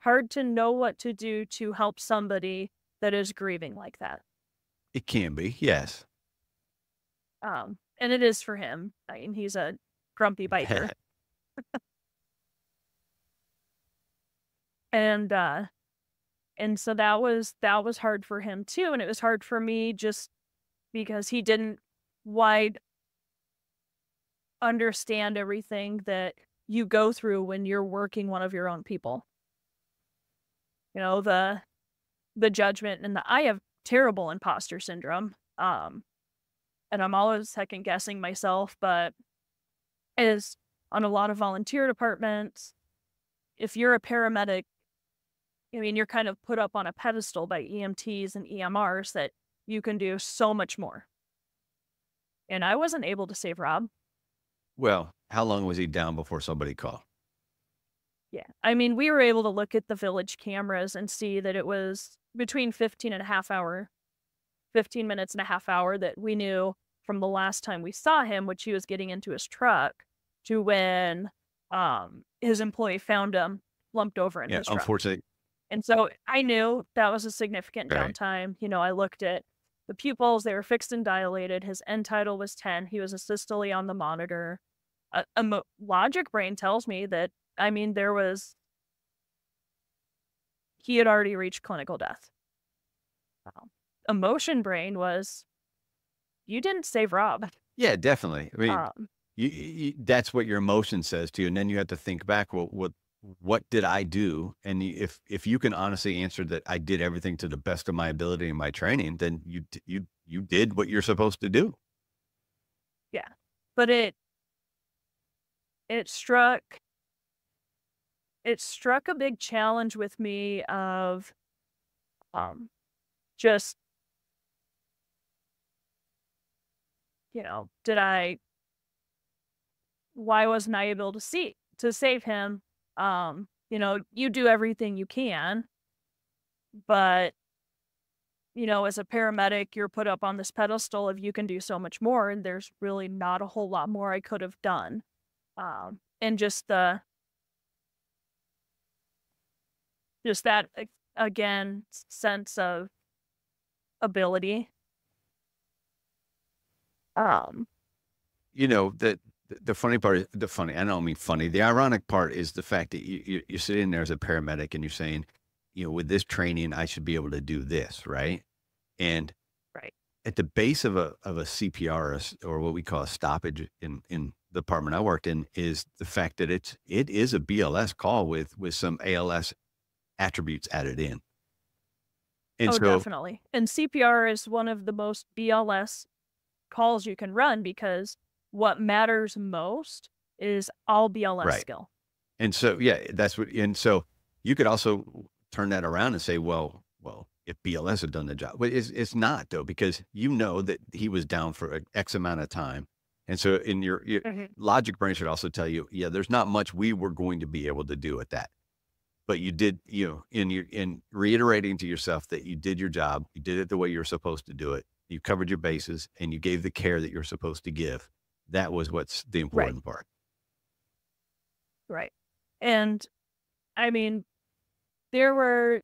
hard to know what to do to help somebody that is grieving like that. It can be, yes. Um, and it is for him. I mean, he's a grumpy biker. <laughs> and uh and so that was that was hard for him too and it was hard for me just because he didn't wide understand everything that you go through when you're working one of your own people you know the the judgment and the i have terrible imposter syndrome um and i'm always second guessing myself but is on a lot of volunteer departments if you're a paramedic i mean you're kind of put up on a pedestal by emts and emrs that you can do so much more and i wasn't able to save rob well how long was he down before somebody called yeah. I mean, we were able to look at the village cameras and see that it was between 15 and a half hour, 15 minutes and a half hour that we knew from the last time we saw him, which he was getting into his truck, to when um, his employee found him lumped over in yeah, his truck. And so I knew that was a significant right. downtime. You know, I looked at the pupils, they were fixed and dilated. His end title was 10. He was a systole on the monitor. A logic brain tells me that I mean, there was, he had already reached clinical death. Wow. Emotion brain was, you didn't save Rob. Yeah, definitely. I mean, um, you, you, that's what your emotion says to you. And then you have to think back, well, what, what did I do? And if, if you can honestly answer that I did everything to the best of my ability and my training, then you, you, you did what you're supposed to do. Yeah. But it, it struck it struck a big challenge with me of um, just you know did i why wasn't i able to see to save him um you know you do everything you can but you know as a paramedic you're put up on this pedestal of you can do so much more and there's really not a whole lot more i could have done um and just the just that uh, again sense of ability um you know the the funny part the funny i don't mean funny the ironic part is the fact that you, you you're sitting there as a paramedic and you're saying you know with this training i should be able to do this right and right at the base of a of a cpr or, or what we call a stoppage in in the department i worked in is the fact that it's it is a bls call with with some als attributes added in. And oh, so, definitely. And CPR is one of the most BLS calls you can run because what matters most is all BLS right. skill. And so, yeah, that's what, and so you could also turn that around and say, well, well, if BLS had done the job, but it's, it's not though, because you know that he was down for X amount of time. And so in your, your mm-hmm. logic brain should also tell you, yeah, there's not much we were going to be able to do at that but you did you know in your in reiterating to yourself that you did your job you did it the way you're supposed to do it you covered your bases and you gave the care that you're supposed to give that was what's the important right. part right and i mean there were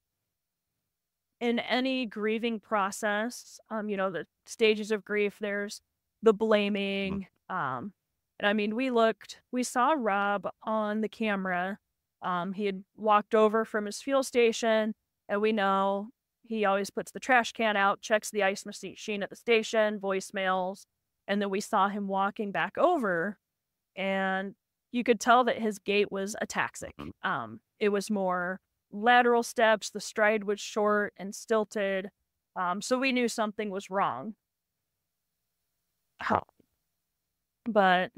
in any grieving process um you know the stages of grief there's the mm-hmm. blaming mm-hmm. um and i mean we looked we saw rob on the camera um, he had walked over from his fuel station, and we know he always puts the trash can out, checks the ice machine at the station, voicemails, and then we saw him walking back over, and you could tell that his gait was ataxic. Mm-hmm. Um, it was more lateral steps. The stride was short and stilted, um, so we knew something was wrong. But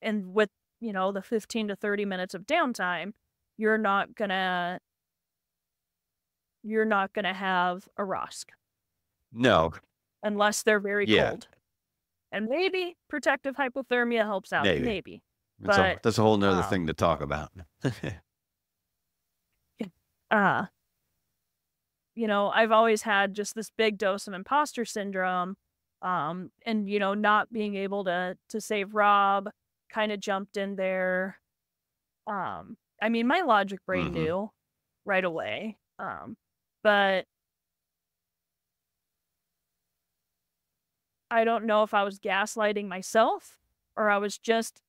and with you know the 15 to 30 minutes of downtime you're not gonna you're not gonna have a rosk. No. Unless they're very yeah. cold. And maybe protective hypothermia helps out. Maybe. maybe. But, a, that's a whole nother um, thing to talk about. <laughs> uh you know, I've always had just this big dose of imposter syndrome. Um, and you know, not being able to to save Rob kind of jumped in there. Um, I mean, my logic brain mm-hmm. knew right away. Um, but I don't know if I was gaslighting myself or I was just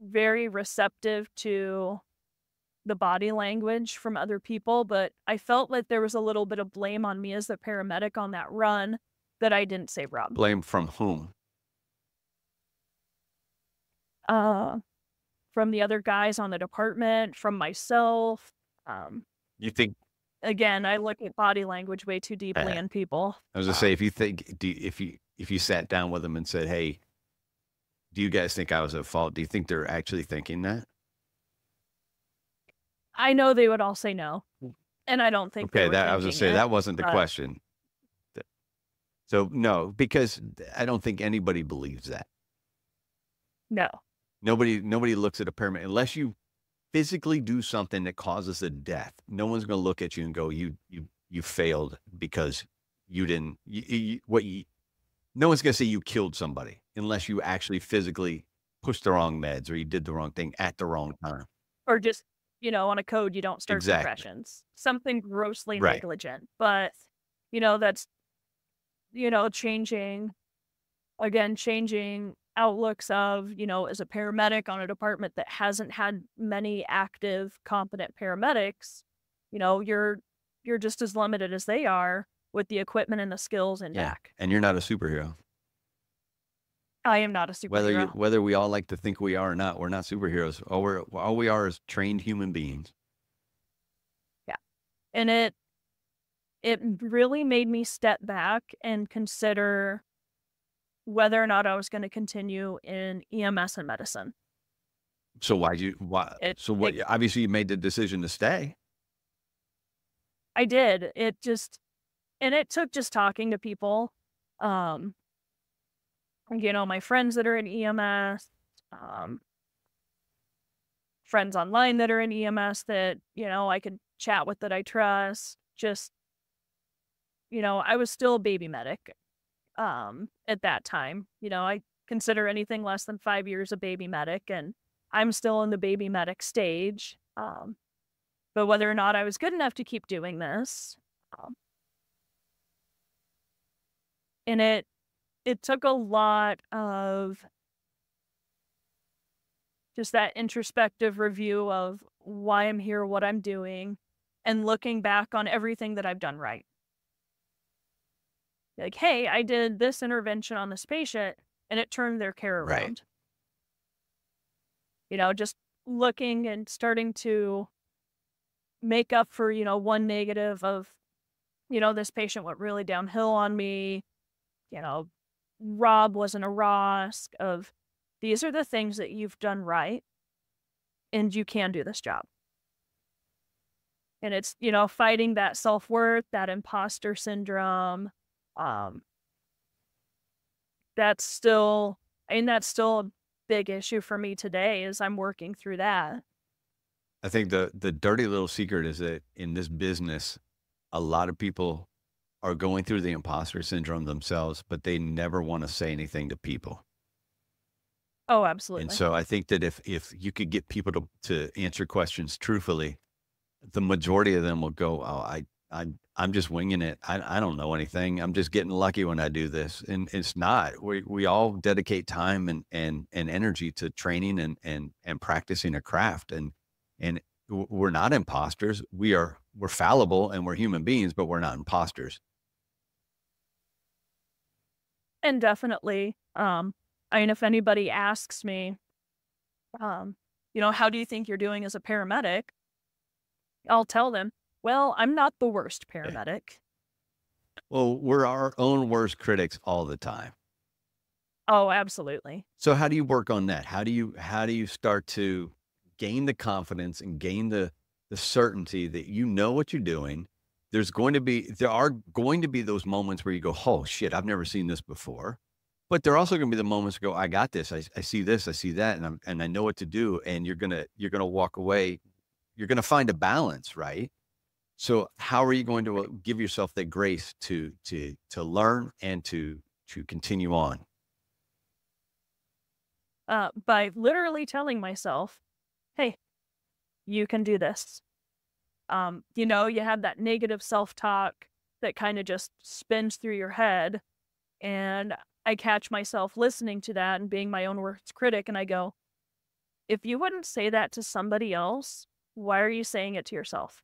very receptive to the body language from other people, but I felt like there was a little bit of blame on me as the paramedic on that run that I didn't save Rob. Blame from whom? Uh, from the other guys on the department, from myself. Um, you think? Again, I look at body language way too deeply uh, in people. I was gonna say, if you think, do, if you if you sat down with them and said, "Hey, do you guys think I was at fault?" Do you think they're actually thinking that? I know they would all say no, hmm. and I don't think. Okay, that I was gonna say it, that wasn't the but... question. So no, because I don't think anybody believes that. No. Nobody nobody looks at a pyramid unless you physically do something that causes a death. No one's going to look at you and go, "You you you failed because you didn't you, you, what you." No one's going to say you killed somebody unless you actually physically pushed the wrong meds or you did the wrong thing at the wrong time. Or just you know on a code you don't start exactly. depressions. Something grossly right. negligent, but you know that's you know changing again changing outlooks of, you know, as a paramedic on a department that hasn't had many active, competent paramedics, you know, you're you're just as limited as they are with the equipment and the skills and yeah. And you're not a superhero. I am not a superhero. Whether you, whether we all like to think we are or not, we're not superheroes. All we're all we are is trained human beings. Yeah, and it it really made me step back and consider whether or not I was going to continue in EMS and medicine. So why you why it, so what it, obviously you made the decision to stay. I did. It just and it took just talking to people. Um you know, my friends that are in EMS, um friends online that are in EMS that, you know, I could chat with that I trust. Just you know, I was still a baby medic um, at that time. You know, I consider anything less than five years a baby medic, and I'm still in the baby medic stage. Um, but whether or not I was good enough to keep doing this, um, and it it took a lot of just that introspective review of why I'm here, what I'm doing, and looking back on everything that I've done right like, hey, I did this intervention on this patient and it turned their care around. Right. You know, just looking and starting to make up for, you know, one negative of, you know, this patient went really downhill on me. You know, Rob wasn't a Rosk of these are the things that you've done right and you can do this job. And it's, you know, fighting that self worth, that imposter syndrome, um, that's still, and that's still a big issue for me today is I'm working through that. I think the, the dirty little secret is that in this business, a lot of people are going through the imposter syndrome themselves, but they never want to say anything to people. Oh, absolutely. And so I think that if if you could get people to to answer questions truthfully, the majority of them will go, "Oh, I I I'm just winging it. I I don't know anything. I'm just getting lucky when I do this, and it's not. We we all dedicate time and and and energy to training and and and practicing a craft, and and we're not imposters. We are we're fallible and we're human beings, but we're not imposters. And definitely, um, I mean, if anybody asks me, um, you know, how do you think you're doing as a paramedic? I'll tell them well, I'm not the worst paramedic. Well, we're our own worst critics all the time. Oh, absolutely. So how do you work on that? How do you how do you start to gain the confidence and gain the the certainty that you know what you're doing? There's going to be there are going to be those moments where you go, "Oh shit, I've never seen this before." But there are also going to be the moments go, "I got this. I, I see this. I see that, and I'm and I know what to do." And you're gonna you're gonna walk away. You're gonna find a balance, right? So how are you going to uh, give yourself that grace to to to learn and to to continue on? Uh, by literally telling myself, "Hey, you can do this." Um, you know, you have that negative self-talk that kind of just spins through your head, and I catch myself listening to that and being my own worst critic, and I go, "If you wouldn't say that to somebody else, why are you saying it to yourself?"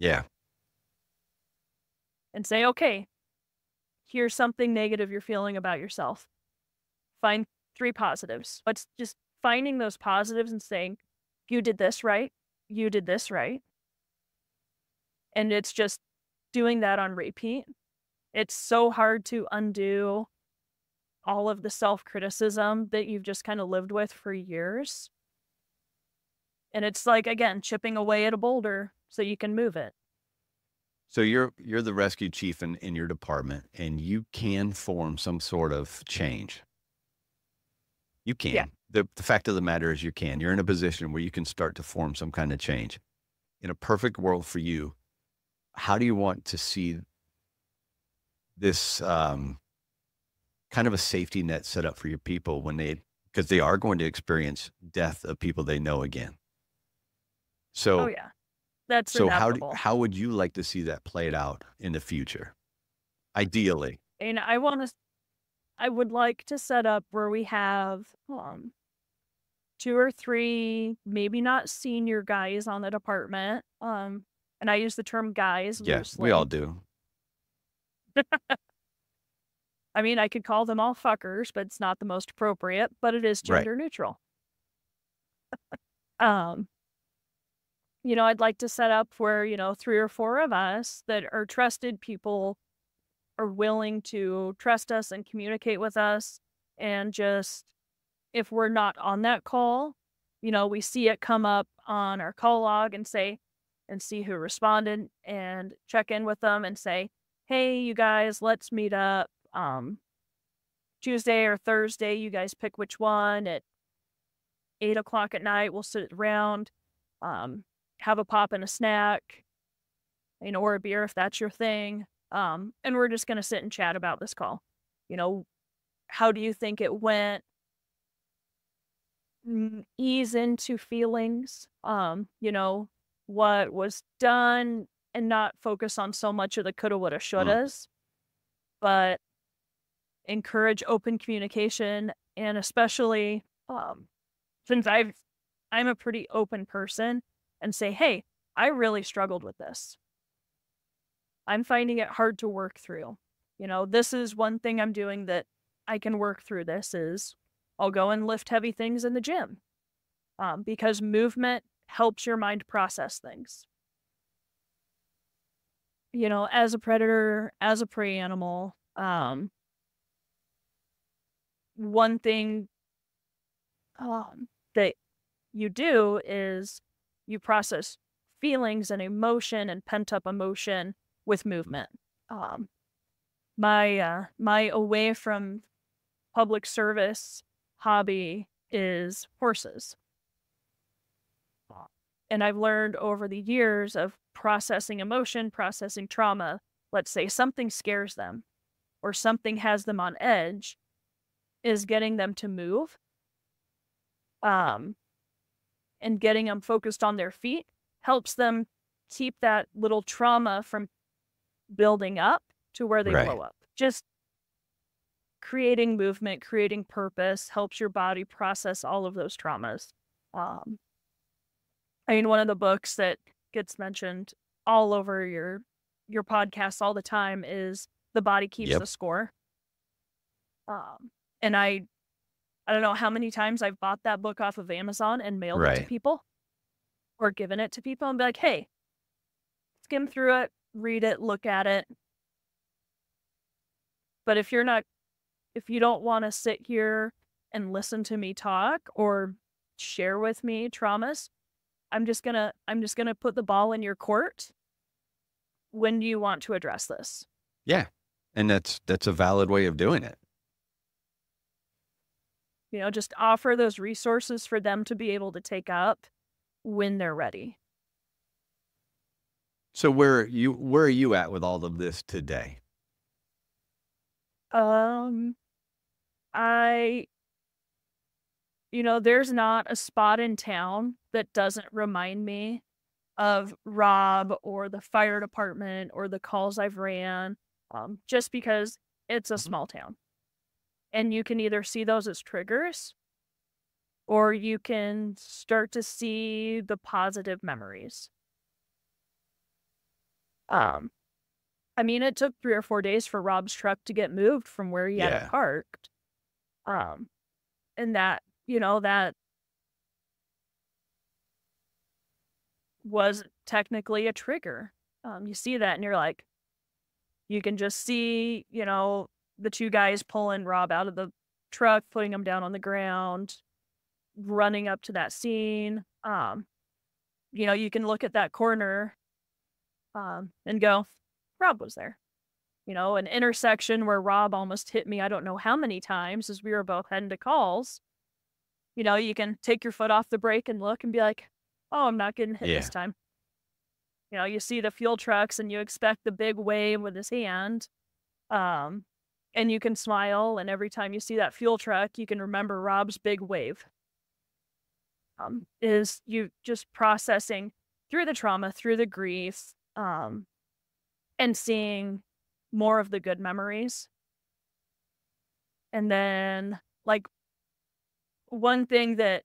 Yeah. And say, okay, here's something negative you're feeling about yourself. Find three positives. It's just finding those positives and saying, you did this right, you did this right. And it's just doing that on repeat. It's so hard to undo all of the self criticism that you've just kind of lived with for years. And it's like, again, chipping away at a boulder so you can move it. So you're you're the rescue chief in, in your department and you can form some sort of change. You can. Yeah. The, the fact of the matter is you can. You're in a position where you can start to form some kind of change. In a perfect world for you, how do you want to see this um, kind of a safety net set up for your people when they because they are going to experience death of people they know again. Oh, so oh, yeah. That's so inevitable. how how would you like to see that played out in the future, ideally? And I want to, I would like to set up where we have um, two or three, maybe not senior guys on the department. Um, and I use the term guys. Yes, we all do. <laughs> I mean, I could call them all fuckers, but it's not the most appropriate, but it is gender right. neutral. <laughs> um, you know, I'd like to set up where, you know, three or four of us that are trusted people are willing to trust us and communicate with us. And just if we're not on that call, you know, we see it come up on our call log and say, and see who responded and check in with them and say, hey, you guys, let's meet up um, Tuesday or Thursday. You guys pick which one at eight o'clock at night. We'll sit around. Um, have a pop and a snack, you know, or a beer if that's your thing. Um, and we're just going to sit and chat about this call. You know, how do you think it went? Mm, ease into feelings. Um, you know, what was done and not focus on so much of the coulda, woulda, mm. shouldas, mm-hmm. but encourage open communication. And especially um, since I've, I'm a pretty open person, and say, hey, I really struggled with this. I'm finding it hard to work through. You know, this is one thing I'm doing that I can work through. This is I'll go and lift heavy things in the gym um, because movement helps your mind process things. You know, as a predator, as a prey animal, um, one thing um, that you do is you process feelings and emotion and pent up emotion with movement. Um, my uh, my away from public service hobby is horses. And I've learned over the years of processing emotion, processing trauma. Let's say something scares them or something has them on edge, is getting them to move. Um, and getting them focused on their feet helps them keep that little trauma from building up to where they right. blow up. Just creating movement, creating purpose helps your body process all of those traumas. Um, I mean, one of the books that gets mentioned all over your your podcasts all the time is "The Body Keeps yep. the Score," um, and I I don't know how many times I've bought that book off of Amazon and mailed right. it to people or given it to people and be like, hey, skim through it, read it, look at it. But if you're not, if you don't want to sit here and listen to me talk or share with me traumas, I'm just going to, I'm just going to put the ball in your court. When do you want to address this? Yeah. And that's, that's a valid way of doing it you know just offer those resources for them to be able to take up when they're ready so where are you where are you at with all of this today um i you know there's not a spot in town that doesn't remind me of rob or the fire department or the calls i've ran um, just because it's a mm-hmm. small town and you can either see those as triggers or you can start to see the positive memories. Um, I mean, it took three or four days for Rob's truck to get moved from where he yeah. had it parked. Um, and that, you know, that was technically a trigger. Um, you see that and you're like, you can just see, you know, the two guys pulling Rob out of the truck, putting him down on the ground, running up to that scene. Um, you know, you can look at that corner um, and go, Rob was there. You know, an intersection where Rob almost hit me, I don't know how many times as we were both heading to calls. You know, you can take your foot off the brake and look and be like, oh, I'm not getting hit yeah. this time. You know, you see the fuel trucks and you expect the big wave with his hand. Um, and you can smile. And every time you see that fuel truck, you can remember Rob's big wave. Um, is you just processing through the trauma, through the grief, um, and seeing more of the good memories. And then, like, one thing that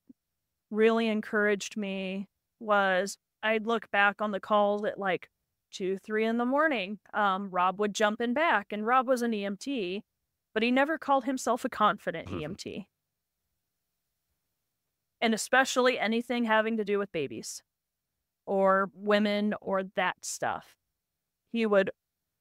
really encouraged me was I'd look back on the calls at like two, three in the morning, um, Rob would jump in back. And Rob was an EMT, but he never called himself a confident mm-hmm. EMT. And especially anything having to do with babies or women or that stuff. He would,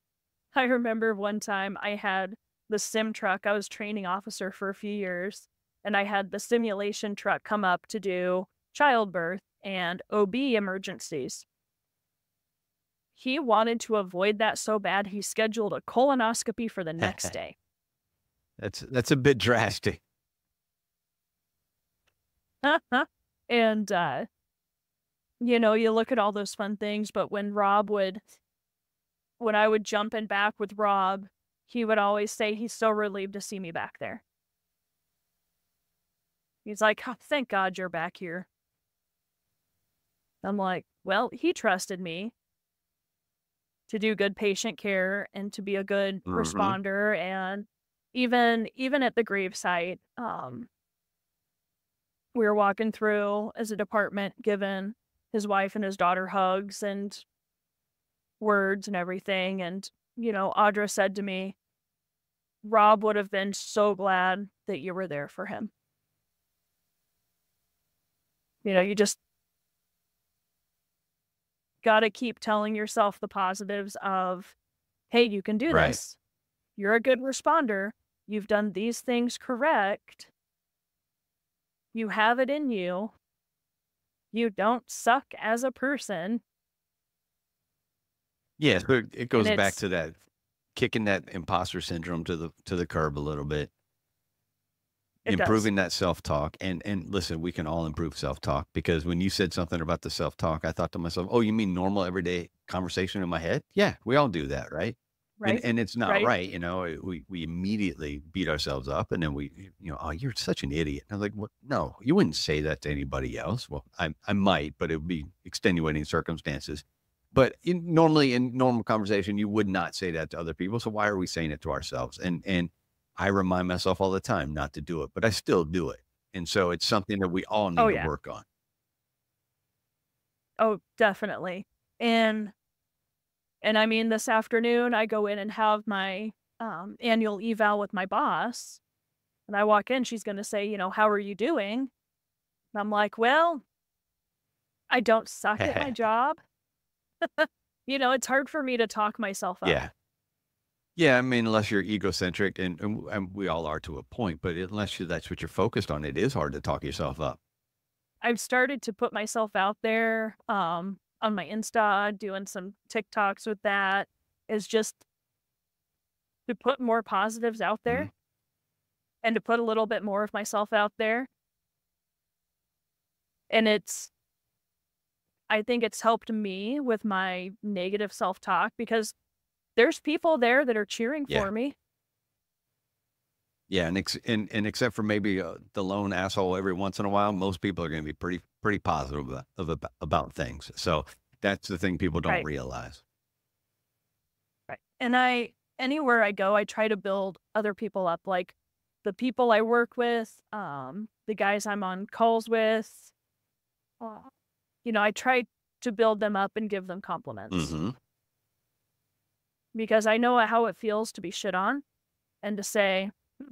<laughs> I remember one time I had the sim truck, I was training officer for a few years, and I had the simulation truck come up to do childbirth and OB emergencies. He wanted to avoid that so bad he scheduled a colonoscopy for the next <laughs> day. That's that's a bit drastic. <laughs> and uh, you know, you look at all those fun things, but when Rob would when I would jump in back with Rob, he would always say he's so relieved to see me back there. He's like, oh, thank God you're back here. I'm like, well, he trusted me to do good patient care and to be a good mm-hmm. responder and even even at the grave site um, we were walking through as a department giving his wife and his daughter hugs and words and everything and you know audra said to me rob would have been so glad that you were there for him you know you just got to keep telling yourself the positives of, hey, you can do right. this. You're a good responder. You've done these things correct. You have it in you. You don't suck as a person. Yeah, so it goes back to that kicking that imposter syndrome to the to the curb a little bit. It improving does. that self-talk and and listen we can all improve self-talk because when you said something about the self-talk i thought to myself oh you mean normal everyday conversation in my head yeah we all do that right right and, and it's not right. right. you know eh, we we immediately beat ourselves up and then we you know oh you're such an idiot and i was like what? no you wouldn't say that to anybody else well i i might but it would be extenuating circumstances but in, normally in normal conversation you would not say that to other people so why are we saying it to ourselves and and I remind myself all the time not to do it, but I still do it. And so it's something that we all oh, need oh, yeah. to work on. Oh, definitely. And and I mean this afternoon I go in and have my um, annual eval with my boss. And I walk in, she's going to say, you know, how are you doing? And I'm like, well, I don't suck at my <laughs> job. <laughs> you know, it's hard for me to talk myself up. Yeah. Yeah, I mean, unless you're egocentric, and, and and we all are to a point, but unless you, that's what you're focused on, it is hard to talk yourself up. I've started to put myself out there um, on my Insta, doing some TikToks with that. Is just to put more positives out mm-hmm. there, mm-hmm. and to put a little bit more of myself out there. And it's, I think it's helped me with my negative self talk because there's people there that are cheering yeah. for me. Yeah, and, ex- and and except for maybe uh, the lone asshole every once in a while, most people are going to be pretty pretty positive about, about things. So that's the thing people don't right. realize. Right. And I anywhere I go, I try to build other people up, like the people I work with, um, the guys I'm on calls with. Uh, you know, I try to build them up and give them compliments. Mm-hmm because I know how it feels to be shit on and to say, hmm,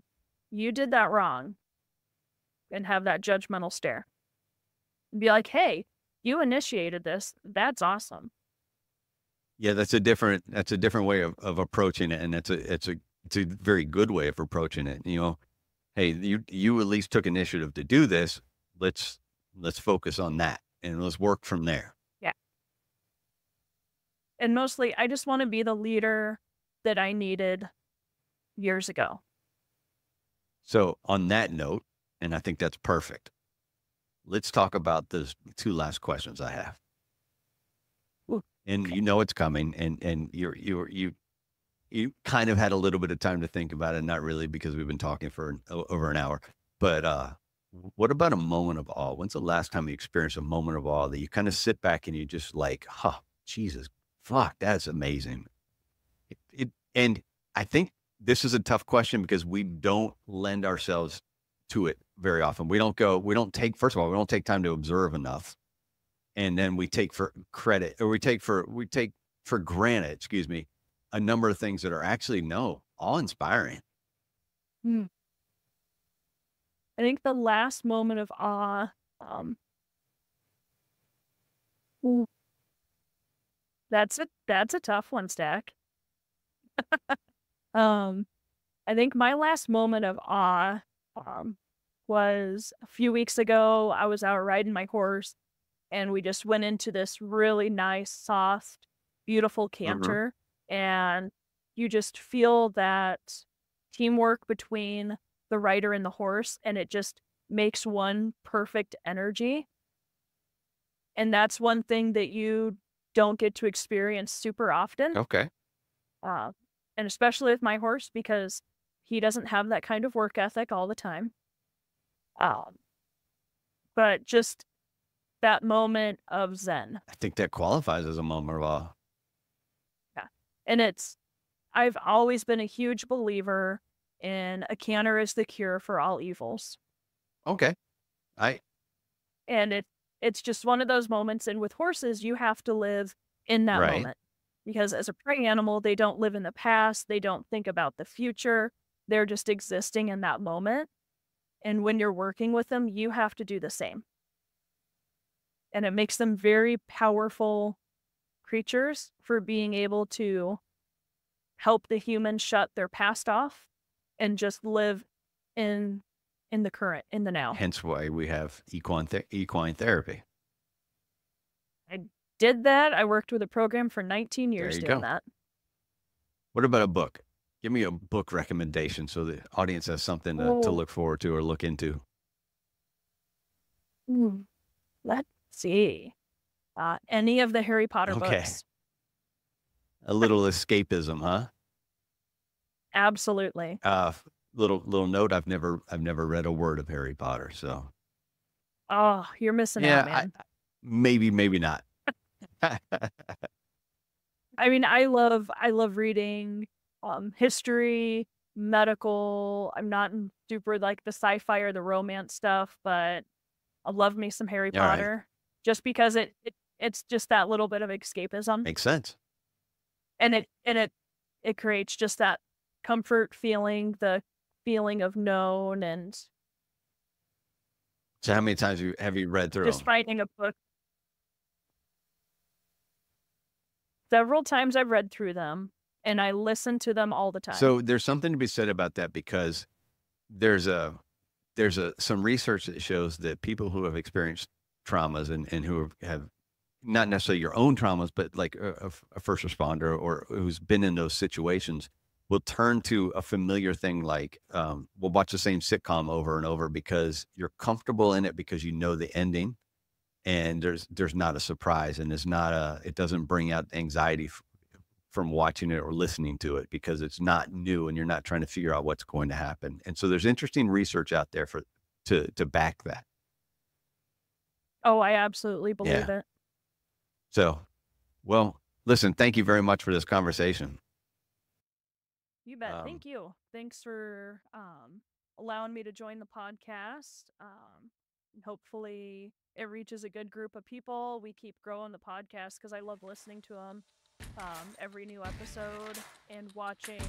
you did that wrong and have that judgmental stare. And be like, hey, you initiated this. That's awesome. Yeah, that's a different that's a different way of, of approaching it. And that's a it's a it's a very good way of approaching it. You know, hey, you you at least took initiative to do this. Let's let's focus on that and let's work from there and mostly I just want to be the leader that I needed years ago. So, on that note, and I think that's perfect, let's talk about those two last questions I have. Ooh, and okay. you know it's coming, and and you're you're you you kind of had a little bit of time to think about it, not really because we've been talking for an, over an hour. But uh, what about a moment of awe? When's the last time you experienced a moment of awe that you kind of sit back and you just like, huh, Jesus Fuck, that's amazing. It, it, and I think this is a tough question because we don't lend ourselves to it very often. We don't go, we don't take, first of all, we don't take time to observe enough. And then we take for credit or we take for, we take for granted, excuse me, a number of things that are actually no, awe inspiring. Hmm. I think the last moment of awe um, that's a that's a tough one, Stack. um, I think my last moment of awe um, was a few weeks ago. I was out riding my horse, and we just went into this really nice, soft, beautiful mm-hmm. canter, mm-hmm. and you just feel that teamwork between the rider and the horse, and it just makes one perfect energy. And that's one thing that you don't get to experience super often. Okay. Uh, and especially with my horse because he doesn't have that kind of work ethic all the time. Um, but just that moment of zen. I think that qualifies as a moment of awe. Yeah. And it's, I've always been a huge believer in a canner is the cure for all evils. Okay. I, and it it's just one of those moments. And with horses, you have to live in that right. moment because as a prey animal, they don't live in the past, they don't think about the future, they're just existing in that moment. And when you're working with them, you have to do the same. And it makes them very powerful creatures for being able to help the human shut their past off and just live in in the current, in the now. Hence why we have equine, th equine therapy. I did that. I worked with a program for 19 years doing go. that. What about a book? Give me a book recommendation so the audience has something to, oh. to look forward to or look into. let's see. Uh, any of the Harry Potter okay. books. A little escapism, huh? Absolutely. Uh, little little note. I've never I've never read a word of Harry Potter, so. Oh, you're missing yeah, out, man. I, maybe, maybe not. <laughs> I mean, I love I love reading um, history, medical. I'm not super like the sci-fi or the romance stuff, but I love me some Harry All Potter right. just because it, it it's just that little bit of escapism. Makes sense. And it and it it creates just that comfort feeling, the feeling of known and so how many times have you, have you read through just them? writing a book several times i've read through them and i listen to them all the time so there's something to be said about that because there's a there's a some research that shows that people who have experienced traumas and, and who have not necessarily your own traumas, but like a, a, first responder or who's been in those situations, we'll turn to a familiar thing like um, we'll watch the same sitcom over and over because you're comfortable in it because you know the ending and there's there's not a surprise and it's not a it doesn't bring out anxiety from watching it or listening to it because it's not new and you're not trying to figure out what's going to happen and so there's interesting research out there for to to back that oh i absolutely believe yeah. it so well listen thank you very much for this conversation you bet. Um, Thank you. Thanks for um, allowing me to join the podcast. Um, hopefully, it reaches a good group of people. We keep growing the podcast because I love listening to them um, every new episode and watching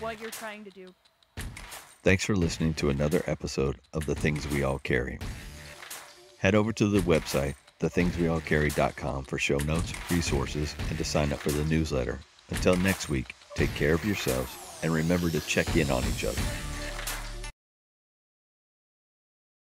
what you're trying to do. Thanks for listening to another episode of The Things We All Carry. Head over to the website, thethingsweallcarry.com, for show notes, resources, and to sign up for the newsletter. Until next week, Take care of yourselves and remember to check in on each other.